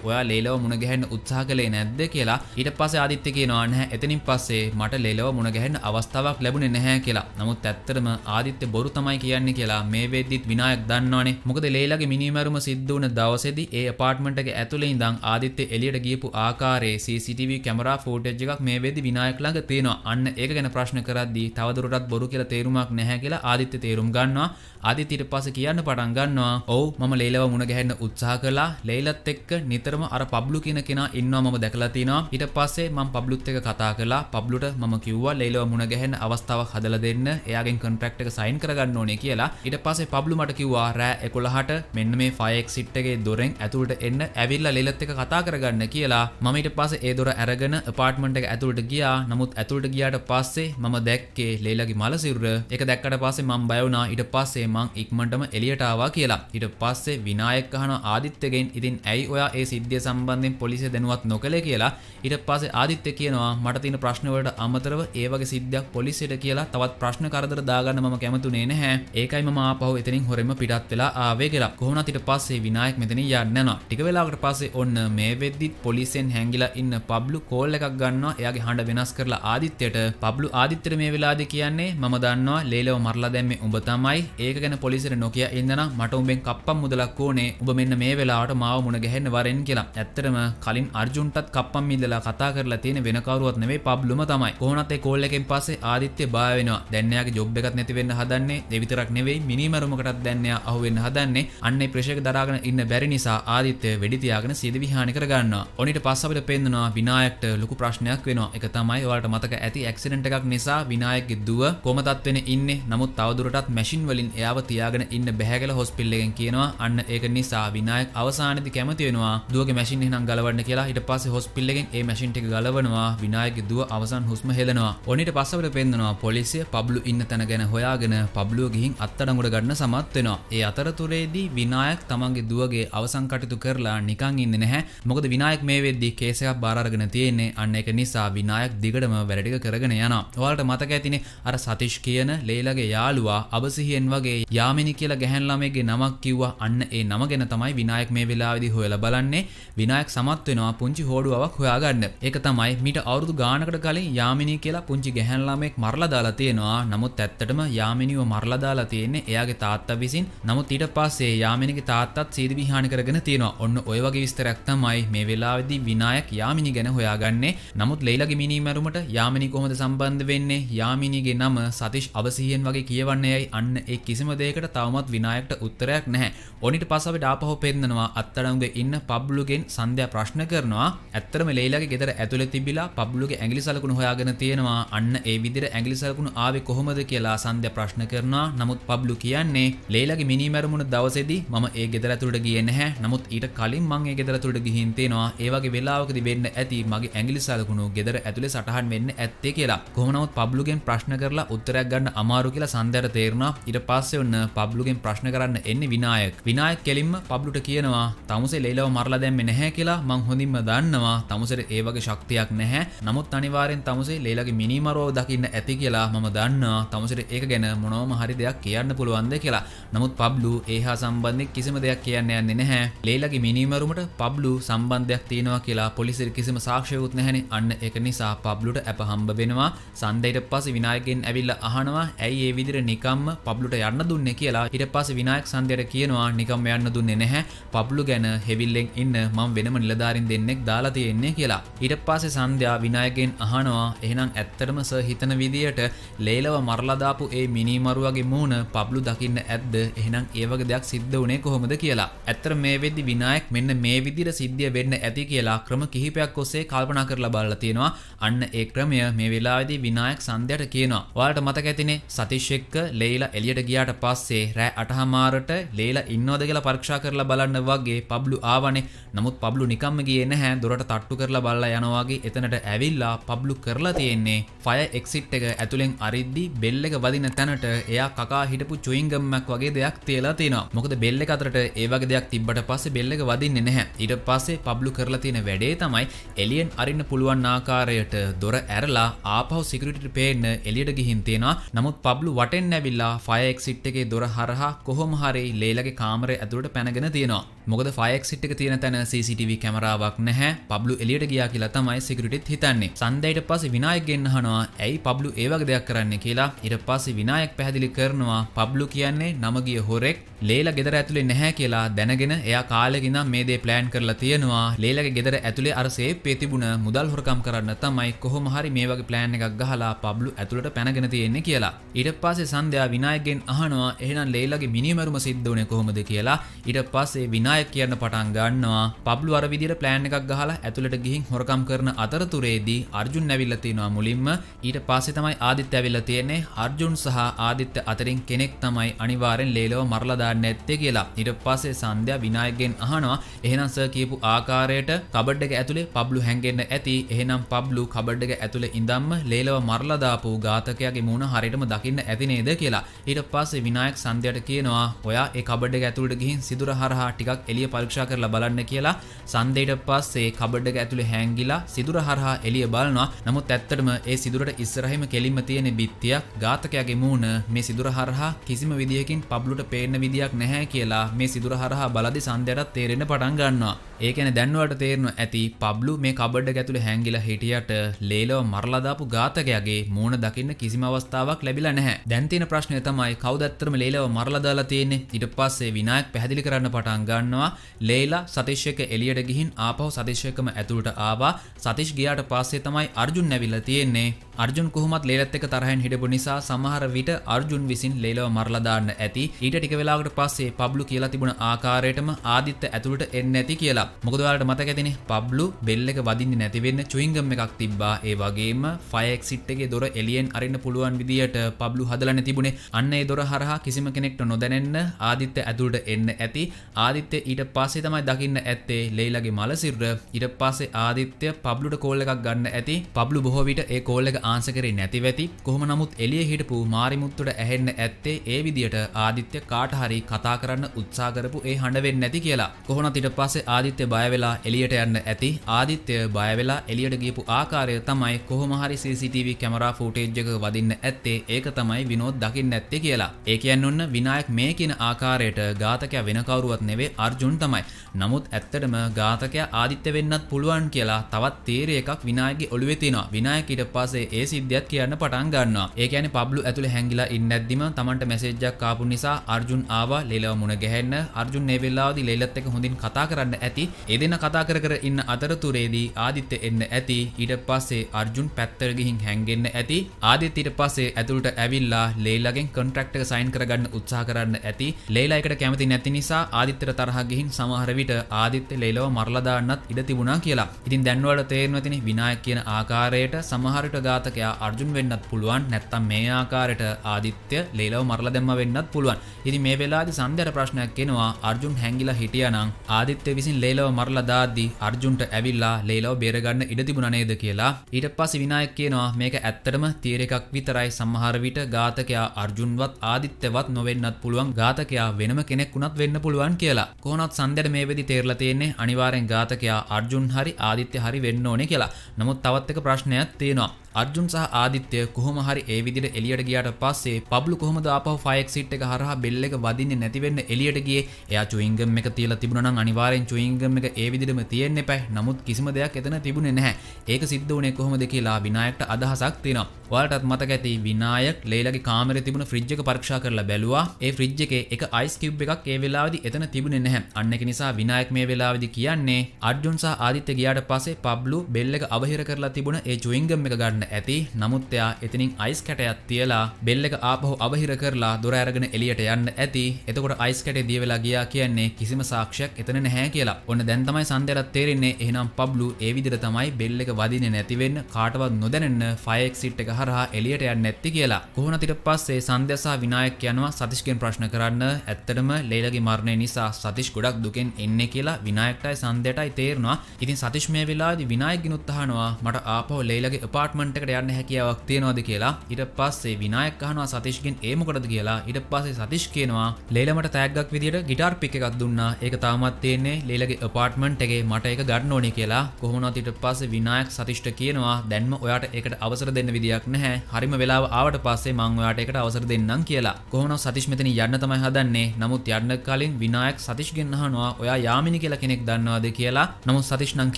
ඔයා ලේලව මුණ ගැහෙන්න උත්සාහ කළේ නැද්ද කියලා ඊට පස්සේ ආදිත්‍ය කියනවා නැහැ එතනින් පස්සේ මට ලේලව මුණ ගැහෙන්න අවස්ථාවක් ලැබුණේ නැහැ කියලා නමුත් ඇත්තටම ආදිත්‍ය බොරු තමයි කියන්නේ කියලා මේ වෙද්දිත් විනායක දන්නවනේ මොකද ලේලාගේ මිනිමැරුම සිද්ධ වුණ දවසේදී ඒ අපාර්ට්මන්ට් එක ඇතුලේ ඉඳන් ආදිත්‍ය එළියට ගියපු ආකාරයේ CCTV කැමරා කැමරා ෆෝටජ් එකක් මේ වෙදි විනායක ළඟ තියෙනවා අන්න ඒක ගැන ප්‍රශ්න කරද්දී තවදුරටත් බොරු කියලා තේරුමක් නැහැ කියලා ආදිත්‍ය තේරුම් ගන්නවා ආදිත්‍ය ඊට පස්සේ කියන්න පටන් ගන්නවා ඔව් මම ලේලව මුණ ගැහෙන්න උත්සාහ කළා ලේලත් එක්ක නිතරම අර පබ්ලු කියන කෙනා ඉන්නවා මම දැකලා තිනවා ඊට පස්සේ මම පබ්ලුත් එක්ක කතා කළා පබ්ලුට මම කිව්වා ලේලව මුණ ගැහෙන්න අවස්ථාවක් හදලා දෙන්න එයාගෙන් කොන්ට්‍රැක්ට් එක සයින් කරගන්න ඕනේ කියලා ඊට පස්සේ පබ්ලු මට කිව්වා රෑ 11ට මෙන්න මේ ෆයර් එක්සිට් එකේ දොරෙන් ඇතුළට එන්න ඇවිල්ලා ලේලත් එක්ක කතා කරගන්න කියලා මම ඊට පස්සේ ඒ දොර අරගෙන අරගෙන පාර්ටමට ඇතුළට ගියා නමුත් ඇතුළට ගියාට පස්සේ ම දැක්කේ ලේලගේ මලසිවර එක දැක්කට පස්සේ මං බයවනා ඉට පස්සේ මං ඉක්මටම එලියටාවා කියලා ඉට පස්සේ විනායක්කහන ආදිත්‍යගෙන් ඉතින් ඇයි ඔයා ඒ සිද්ධිය සම්බන්ධෙන් පොලිසි දෙනුවත් නොකළ කියලා ඉට පස්සේ ආදිත්‍ය කියනවා මටතින ප්‍රශ්නවලට අමතරව ඒවගේ සිද්ධයක් පොලිසිට කියලා තවත් ප්‍රශ්න කරදර දාගන්න ම කැමතුනේ නැහැ ඒකයි ම පහු එතනින් හොරම පිටත් වෙලා ආවේ කියලා කොහොන තිට පස්සේ විනායක් මෙතන යන්නවා ටික වෙලාකට පස්සේ ඔන්න මේ වෙද්දිත් පොලිසිෙන් හැංගිලා ඉන්න පබ්ලු කෝල් එකක් ගන්නවා එයාගේ හඬ වෙනස් කරලා ආදිත්‍යයට පබ්ලු ආදිත්‍යයට මේ වෙලාදි කියන්නේ මම දන්නවා ලේලව මරලා දැම්මේ උඹ තමයි ඒක ගැන පොලිසියට නොකිය ඉඳනම් මට උඹෙන් කප්පම් මුදලක් ඕනේ උඹ මෙන්න මේ වෙලාවට මාව මුණ ගැහෙන්න වරෙන් කියලා ඇත්තටම කලින් අර්ජුන්ටත් කප්පම් මිදලා කතා කරලා තියෙන වෙන කවුරුවත් නෙවෙයි පබ්ලුම තමයි කොහොමත් ඒ කෝල් එකෙන් පස්සේ ආදිත්‍ය බය වෙනවා දැන් එයාගේ ජොබ් එකක් නැති වෙන්න හදන්නේ ඒ විතරක් නෙවෙයි මිනිමරුමකටත් දැන් එයා අහු වෙන්න හදන්නේ අන්න ඒ ප්‍රෙෂර් එක දරාගෙන ඉන්න බැරි නිසා ආදිත්‍ය වෙඩි තියාගෙන සියද විහානි කරගන්නවා ඔනිට පස්සපිට පෙන්දනවා විනායක ඔයාලට ලොකු ප්‍රශ්නයක් වෙනවා එක තමයි ඔයාලට මතක ඇති ඇක්සිඩන්ට් එකක් නිසා විනායකගේ දුව කොම තත්වෙන ඉන්නේ නමුත් තවදුරටත් මැෂින් වලින් එයාව තියාගෙන ඉන්න බැහැ කියලා හොස්පිටල් එකෙන් කියනවා අන්න ඒක නිසා විනායක අවසානයේදී කැමති වෙනවා දුවගේ මැෂින් එහෙනම් ගලවන්න කියලා ඊට පස්සේ හොස්පිටල් එකෙන් ඒ මැෂින් ටික ගලවනවා විනායකගේ දුව අවසන් හුස්ම හෙලනවා ඔනිට පස්සවට පෙන්නනවා පොලිසිය පබ්ලු ඉන්න තැන ගැන හොයාගෙන පබ්ලුව ගිහින් අත්තඩඟුඩ ගන්න සමත් වෙනවා ඒ අතරතුරේදී විනායක තමන්ගේ දුවගේ අවසන් කටයුතු කරලා නිකන් ඉන්නේ නැහැ මොකද විනායක මේ වෙද්දී කේස් එකක් බාර අරගෙන තියෙනවා තියෙන්නේ අන්න එක නිසා විනායක් දිගටම වැඩටික කරගෙන යන ඔයාලට මතක ඇතින අර සතිෂ් කියන ලේලගේ යාළුවා අබසිහියෙන් වගේ යාමිනි කියලා ගැහැන්ලාමේගේ නමක් කිව්වා අන්න ඒ නම ගැන තමයි විනායක් මේ වෙලාවිදි හොයල බලන්නේ විනායක් සමත් වෙනවා පුංචි හෝඩුවක් හොයාගන්න එක තමයි මිට අවුරුදු ගානකට කලින් යාමිනි කියලා පුංචි ගැහැන්ලාමෙක් මරලදාලා තියෙනවා නමුත් ඇත්තටම යාමිනිව මරලදාලා තියෙන්නේ එයාගේ තාත්තා විසින් නමුත් ඊට පස්සේ යාමිනිගේ තාත්තත් සීදි විහානි කරගෙන තියෙනවා ඔන්න ඔය වගේ විස්තරයක් තමයි මේ වෙලාවේදී විනායක් යාමිනි ගැන හොයා හොයාගන්නේ නමුත් ලෙයිලගේ මිනිමැරුමට යාමිනි කොහොමද සම්බන්ධ වෙන්නේ යාමිනිගේ නම සතිෂ් අවසිහියෙන් වගේ කියවන්නේ යයි අන්න ඒ කිසිම දෙයකට තවමත් විනායකට උත්තරයක් නැහැ ඔනිට පස්ස අපිට ආපහු පෙන්නනවා අත්තඩංගේ ඉන්න පබ්ලුගෙන් සන්ධ්‍යා ප්‍රශ්න කරනවා ඇත්තටම ලෙයිලගේ ගෙදර ඇතුලේ තිබිලා පබ්ලුගේ ඇඟිලි සලකුණු හොයාගෙන තියෙනවා අන්න ඒ විදිහට ඇඟිලි සලකුණු ආවේ කොහොමද කියලා සන්ධ්‍යා ප්‍රශ්න කරනවා නමුත් පබ්ලු කියන්නේ ලෙයිලගේ මිනිමැරුමුණ දවසේදී මම ඒ ගෙදර ඇතුළට ගියේ නැහැ නමුත් ඊට කලින් මං ඒ ගෙදර ඇතුළට ගිහින් තියෙනවා ඒ වගේ වෙලාවකදී වෙන්න ඇති මගේ මගේ ඇගිලි සලකුණු ගෙදර ඇතුළේ සටහන් වෙන්න ඇත්තේ කියලා කොමනවත් පබ්ලුගෙන් ප්‍රශ්න කරලා උත්තරයක් ගන්න අමාරු කියලා සන්දර තේරුණ ඉට පස්සේ ඔන්න පබ්ලුගෙන් ප්‍රශ්න කරන්න එන්න විනායක් විනායක් කෙලින්ම පබ්ලුට කියනවා තමුසේ ලේලව මරලා දැම්ම නැහැ කියලා මං හොඳින්ම දන්නවා තමුසට ඒවගේ ශක්තියක් නැහැ නමුත් අනිවාරෙන් තමුසේ ලේලගේ මිනිමරෝ දකින්න ඇති කියලා මම දන්නවා තමුසට ඒක ගැන මොනවම හරි දෙයක් කියන්න පුළුවන්ද කියලා නමුත් පබ්ලු ඒහා සම්බන්ධය කිසිම දෙයක් කියන්න යන්නේ නැහැ ලේලගේ මිනිමරුමට පබ්ලු සම්බන්ධයක් තියෙනවා කියලා පොලිසිර කිසිම සාක්ෂ අවකාශයකුත් නැහැනි අන්න එක නිසා පබ්ලුට ඇප හම්බ වෙනවා සන්දයිට පස විනායකෙන් ඇවිල්ල අහනවා ඇයි ඒ විදිර නිකම්ම පබ්ලුට යන්න දුන්න කියලා ඉට පස විනායක් සන්දයට කියනවා නිකම් යන්න දුන්නේ නැහැ පබ්ලු ගැන හෙවිල්ලෙන් ඉන්න මං වෙනම නිලධාරින් දෙන්නෙක් දාලා තියෙන්නේ කියලා ඉට පස්සේ සන්ධ්‍යා විනායකෙන් අහනවා එහෙනම් ඇත්තටම ස හිතන විදියට ලේලව මරලදාපු ඒ මිනිමරුවගේ මූුණ පබ්ලු දකින්න ඇද්ද එහෙනම් ඒවගේ දෙයක් සිද්ධ වනේ කොහොමද කියලා ඇත්තර මේ වෙදදි විනායක් මෙන්න මේ විදිර සිද්ධිය වෙන්න ඇති කියලා ක්‍රම කිහිපයක් ඔස්සේ කල් කල්පනා කරලා බලලා තියෙනවා අන්න ඒ ක්‍රමය මේ වෙලාවේදී විනායක සන්ධ්‍යට කියනවා ඔයාලට මතක ඇතිනේ සතිෂ් එක්ක ලේයිලා එළියට ගියාට පස්සේ රෑ 8:00මාරට ලේයිලා ඉන්නවද කියලා පරීක්ෂා කරලා බලන්න වගේ පබ්ලු ආවනේ නමුත් පබ්ලු නිකම්ම ගියේ නැහැ දොරට තට්ටු කරලා බලලා යනවා වගේ එතනට ඇවිල්ලා පබ්ලු කරලා තියෙන්නේ ෆයර් එක්සිට් එක ඇතුලෙන් අරිද්දි බෙල් එක වදින තැනට එයා කකා හිටපු චුයින්ගම්මක් වගේ දෙයක් තියලා තියෙනවා. මොකද බෙල් එක අතරට ඒ වගේ දෙයක් තිබ්බට පස්සේ බෙල් එක වදින්නේ නැහැ. ඊට පස්සේ පබ්ලු කරලා තියෙන වැඩේ තමයි එලියන් අරින්න පුළුවන් ආකාරයට දොර ඇරලා ආපහු සිකරිට පේන්න එලියට ගිහින් තියෙනවා නමුත් පබ්ලු වටෙන් ඇවිල්ලා ෆයක්සිට් එකේ දොර හරහා කොහොම හරි ලේලගේ කාමරය ඇතුළට පැනගෙන තියෙනවා මොකද ෆයක්සිට් එක තියෙන තැන CCTV කැමරාවක් නැහැ පබ්ලු එලියට ගියා කියලා තමයි සිකරිටත් හිතන්නේ සන්දයට පස්සේ විනායක ගෙන්නහනවා ඇයි පබ්ලු ඒ වගේ දෙයක් කරන්න කියලා ඊට පස්සේ විනායක පැහැදිලි කරනවා පබ්ලු කියන්නේ නමගිය හොරෙක් ලේලා ගෙදර ඇතුලේ නැහැ කියලා දැනගෙන එයා කාලෙකින් නම් මේ දේ ප්ලෑන් කරලා තියෙනවා ලේලාගේ ගෙදර ඇතුලේ අර සේප්පේ තිබුණ මුදල් හොරකම් කරන්න තමයි කොහොම හරි මේ වගේ ප්ලෑන් එකක් ගහලා පබ්ලු ඇතුලට පැනගෙන තියෙන්නේ කියලා ඊට පස්සේ සන්ධ්‍යා විනායකගෙන් අහනවා එහෙනම් ලේලාගේ මිනිමරුම සිද්ධ වුණේ කොහොමද කියලා ඊට පස්සේ විනායක කියන්න පටන් ගන්නවා පබ්ලු අර විදියට ප්ලෑන් එකක් ගහලා ඇතුලට ගිහින් හොරකම් කරන අතරතුරේදී අර්ජුන් ඇවිල්ලා තියෙනවා මුලින්ම ඊට පස්සේ තමයි ආදිත්‍ය ඇවිල්ලා තියෙන්නේ අර්ජුන් සහ ආදිත්‍ය අතරින් කෙනෙක් තමයි අනිවාර්යෙන් ලේලව මරලා කරන්න ඇත්තේ කියලා ඉට පසේ සන්ධ්‍යා විනායගෙන් අහනවා එහෙනස කියපු ආකාරයට කබඩ්ඩක ඇතුළේ පබ්ලු හැගෙන්න්න ඇති එහෙනම් පබ්ලු කබඩ්ඩක ඇතුළ ඉඳම්ම ලේලව මරලදාපු ඝාතකයාගේ මුණ හරිටම දකින්න ඇතිනේද කියලා ඊට පස්සේ විනායක සන්ධ්‍යට කියනවා ඔයා ඒ කබඩ්ඩක ඇතුළට ගිහින් සිදුර හරහා ටිකක් එළිය පරීක්ෂා කරලා බලන්න කියලා සන්දේට පස්සේ කබඩ්ඩක ඇතුළේ හැංගිලා සිදුර හරහා එළිය බලනවා නමුත් ඇත්තටම ඒ සිදුරට ඉස්සරහිම කෙලින්ම තියෙන බිත්තියක් ඝාතකයාගේ මූණ මේ සිදුර හරහා කිසිම විදිහකින් පබ්ලුට පේන්න විදිහ අවුලක් නැහැ කියලා මේ සිදුර හරහා බලදි සන්ධයටත් තේරෙන පටන් ගන්නවා ඒකන දැන්වට තේරනු ඇති පබ්ලු මේ කබඩ් ඇතුළ හැංගිල හිටියට ලේලෝ මරලදාපු ඝාතකයාගේ මූුණ දකින්න කිසිම අවස්ථාවක් ලැබිලා නැහැ දැන්තින ප්‍රශ්නය තමයි කවදත්තරම ලේලව මරලදාලා තියෙන්නේ ඉට පස්සේ විනායක් පැහදිලි කරන්න පටන් ගන්නවා ලේලා සතිශ්‍යක එලියට ගිහින් ආපහු සතිශ්‍යකම ඇතුළට ආවා සතිශ් ගියාට පස්සේ තමයි අර්ජුන් නැවිල්ල තියෙන්නේ අර්ජුන් කොහොමත් ලේලත් එක තරහෙන් හිටපු නිසා සමහර විට අර්ජුන් විසින් ලේලව මරලදාන්න ඇති ඊට ටික වෙලාකට පස්සේ පබ්ලු කියලා තිබුණ ආකාරයටම ආදිත්‍ය ඇතුළට එන්න ඇති කියලා මොකදවාට මතකැතින පබ්ලු බෙල්ලක වදින්න නැතිවෙන්න චුයිංගම් එකක් තිබ්බා ඒ වගේම ෆයක් සිට්ගේ දොර එලියෙන් අරන්න පුළුවන් විදිට පබ්ලු හදලන තිබුණේ අන්න දොර හරහා කිසිම කෙනෙක්ට නොදැනන්න ආදිත්‍ය ඇතුළට එන්න ඇති ආදිත්‍ය ඊට පස්සේ තමයි දකින්න ඇත්තේ ලෙයිලගේ මලසිරර ඉට පස්සේ ආදිත්‍ය පබ්ලුට කෝල්ල එකක් ගන්න ඇති පබ්ලු බොහෝවිට ඒ කෝල්ල එක ආන්සකරේ නැතිවැති කොහොම නමුත් එලිය හිටපු මාරිමුත්තුට ඇහෙන්න ඇත්තේ ඒ විදියට ආදිත්‍ය කාටහරි කතා කරන්න උත්සා කරපු ඒ හඬවෙන්න නැති කියලා කොහොන තිට පස්සේ ආදිත්‍ය ආදිත්‍ය බයවෙලා එලියට යන්න ඇති ආදිත්‍ය බයවෙලා එලියට ගියපු ආකාරය තමයි කොහොමහරි CCTV කැමරා ෆූටේජ් එක වදින්න ඇත්තේ ඒක තමයි විනෝද් දකින්න ඇත්තේ කියලා. ඒ කියන්නේ ඔන්න විනායක මේ කියන ආකාරයට ඝාතකයා වෙන කවුරුවත් නෙවෙයි අර්ජුන් තමයි. නමුත් ඇත්තටම ඝාතකයා ආදිත්‍ය වෙන්නත් පුළුවන් කියලා තවත් තීරය එකක් විනායකගේ ඔළුවේ තියෙනවා. විනායක ඊට පස්සේ ඒ සිද්ධියත් කියන්න පටන් ගන්නවා. ඒ කියන්නේ පබ්ලු ඇතුලේ හැංගිලා ඉන්නැද්දිම Tamanට මැසේජ් එකක් ආපු නිසා අර්ජුන් ආවා ලේලව මුණ ගැහෙන්න. අර්ජුන් මේ වෙලාවදී ලේලත් එක්ක හොඳින් කතා කරන්න ඇති ඇති එදෙන කතා කර කර ඉන්න අතරතුරේදී ආදිත්‍ය එන්න ඇති ඊට පස්සේ අර්ජුන් පැත්තර ගිහින් හැංගෙන්න ඇති ආදිත්‍ය ඊට පස්සේ ඇතුළට ඇවිල්ලා ලේලාගෙන් කොන්ට්‍රැක්ට් එක සයින් කරගන්න උත්සාහ කරන්න ඇති ලේලා එකට කැමති නැති නිසා ආදිත්‍යට තරහ ගිහින් සමහර විට ආදිත්‍ය ලේලාව මරලා දාන්නත් ඉඩ තිබුණා කියලා. ඉතින් දැන් වල තේරෙනවා තිනේ විනායක කියන ආකාරයට සමහර විට ඝාතකයා අර්ජුන් වෙන්නත් පුළුවන් නැත්තම් මේ ආකාරයට ආදිත්‍ය ලේලාව මරලා දැම්ම වෙන්නත් පුළුවන්. ඉතින් මේ වෙලාවේදී සන්දර ප්‍රශ්නයක් එනවා අර්ජුන් හැංගිලා හිටියානම් ආදිත්‍ය විසින් ලේ ලේලව මරලා දාද්දි අර්ජුන්ට ඇවිල්ලා ලේලව බේරගන්න ඉඩ තිබුණා නේද කියලා. ඊට පස්සේ විනායක කියනවා මේක ඇත්තටම තියර එකක් විතරයි සමහර විට ඝාතකයා අර්ජුන්වත් ආදිත්‍යවත් නොවෙන්නත් පුළුවන් ඝාතකයා වෙනම කෙනෙක් වුණත් වෙන්න පුළුවන් කියලා. කොහොමත් සන්ධ්‍යට මේ වෙදි තේරලා තියෙන්නේ අනිවාර්යෙන් ඝාතකයා අර්ජුන් හරි ආදිත්‍ය හරි වෙන්න ඕනේ කියලා. නමුත් තවත් එක ප්‍රශ්නයක් තියෙනවා. අර්ජුන් සහ ආදිත්‍ය කොහොම හරි ඒ විදිහට එළියට ගියාට පස්සේ පබ්ලු කොහොමද ආපහු ෆයර් එක්සිට් එක හරහා බෙල් එක වදින්නේ නැති වෙන්න එළියට ගියේ. එයා චුයින් ගම් එක තියලා තිබුණා නම් අනිවාර්යෙන් චුයින් ගම් එක ඒ විදිහටම තියෙන්න එපයි. නමුත් කිසිම දෙයක් එතන තිබුණේ නැහැ. ඒක සිද්ධ වුණේ කොහොමද කියලා විනායකට අදහසක් තියෙනවා. ඔයාලටත් මතක ඇති විනායක ලේලාගේ කාමරේ තිබුණ ෆ්‍රිජ් එක පරීක්ෂා කරලා බැලුවා. ඒ ෆ්‍රිජ් එකේ එක අයිස් කිව්බ් එකක් ඒ වෙලාවේදී එතන තිබුණේ නැහැ. අන්න ඒක නිසා විනායක මේ වෙලාවේදී කියන්නේ අර්ජුන් සහ ආදිත්‍ය ගියාට පස්සේ පබ්ලු බෙල් එක අවහිර කරලා තිබුණ ඒ චුයින් ගම් එක ගන්න කරගන්න ඇති නමුත් එයා එතනින් අයිස් කැටයක් තියලා බෙල්ල එක ආපහු අවහිර කරලා දොර අරගෙන එළියට යන්න ඇති එතකොට අයිස් කැටේ දිය වෙලා ගියා කියන්නේ කිසිම සාක්ෂයක් එතන නැහැ කියලා. ඔන්න දැන් තමයි සන්දරත් තේරෙන්නේ එහෙනම් පබ්ලු ඒ විදිහට තමයි බෙල්ල එක වදින්නේ නැතිවෙන්න කාටවත් නොදැනෙන්න ෆයක්සිට් එක හරහා එලියට යන්න නැත්ති කියලා කොහොනතිට පස්සේ සන්දසා විනායක් යනවා සතිශ්කෙන් ප්‍රශ්න කරන්න ඇත්තටම ලේලගේ මරණය නිසා සතිශ් ගොඩක් දුකෙන් එන්නේ කියලා විනායක්ටයි සන්දයටයි තේරෙනවා ඉතින් සතිශ් මේ වෙලාදී විනායක්ගෙන් උත්හනවා මට ආපහු ලේලගේ අපාර්ට්මන්ට් කන්ටකට යන්න හැකියාවක් තියෙනවාද කියලා ඉට පස්සේ විනායක් අහනවා සතිශ්ගෙන් ඒමකටද කියලා ඉට පස්සේ සතිශ් කියනවා ලේලමට තෑගක් විදිට ගිටාර් පික් එකක් දුන්නා ඒක තාමත් තියෙන්නේ ලේලගේ අපාර්ට්මන්ට් එකේ මට එක ගන්න ඕනේ කියලා කොහොමනොත් ඊට පස්සේ විනායක් සතිෂ්ට කියනවා දැන්ම ඔයාට ඒකට අවසර දෙන්න විදියක් නැහැ හරිම වෙලාව ආවට පස්සේ මං ඔයාට ඒකට අවසර දෙන්නම් කියලා කොහොමනොත් සතිෂ් මෙතන යන්න තමයි හදන්නේ නමුත් යන්න කලින් විනායක් සතිශ්ගෙන් අහනවා ඔයා යාමිනි කියලා කෙනෙක් දන්නවාද කියලා නමුත් සතිෂ් නම්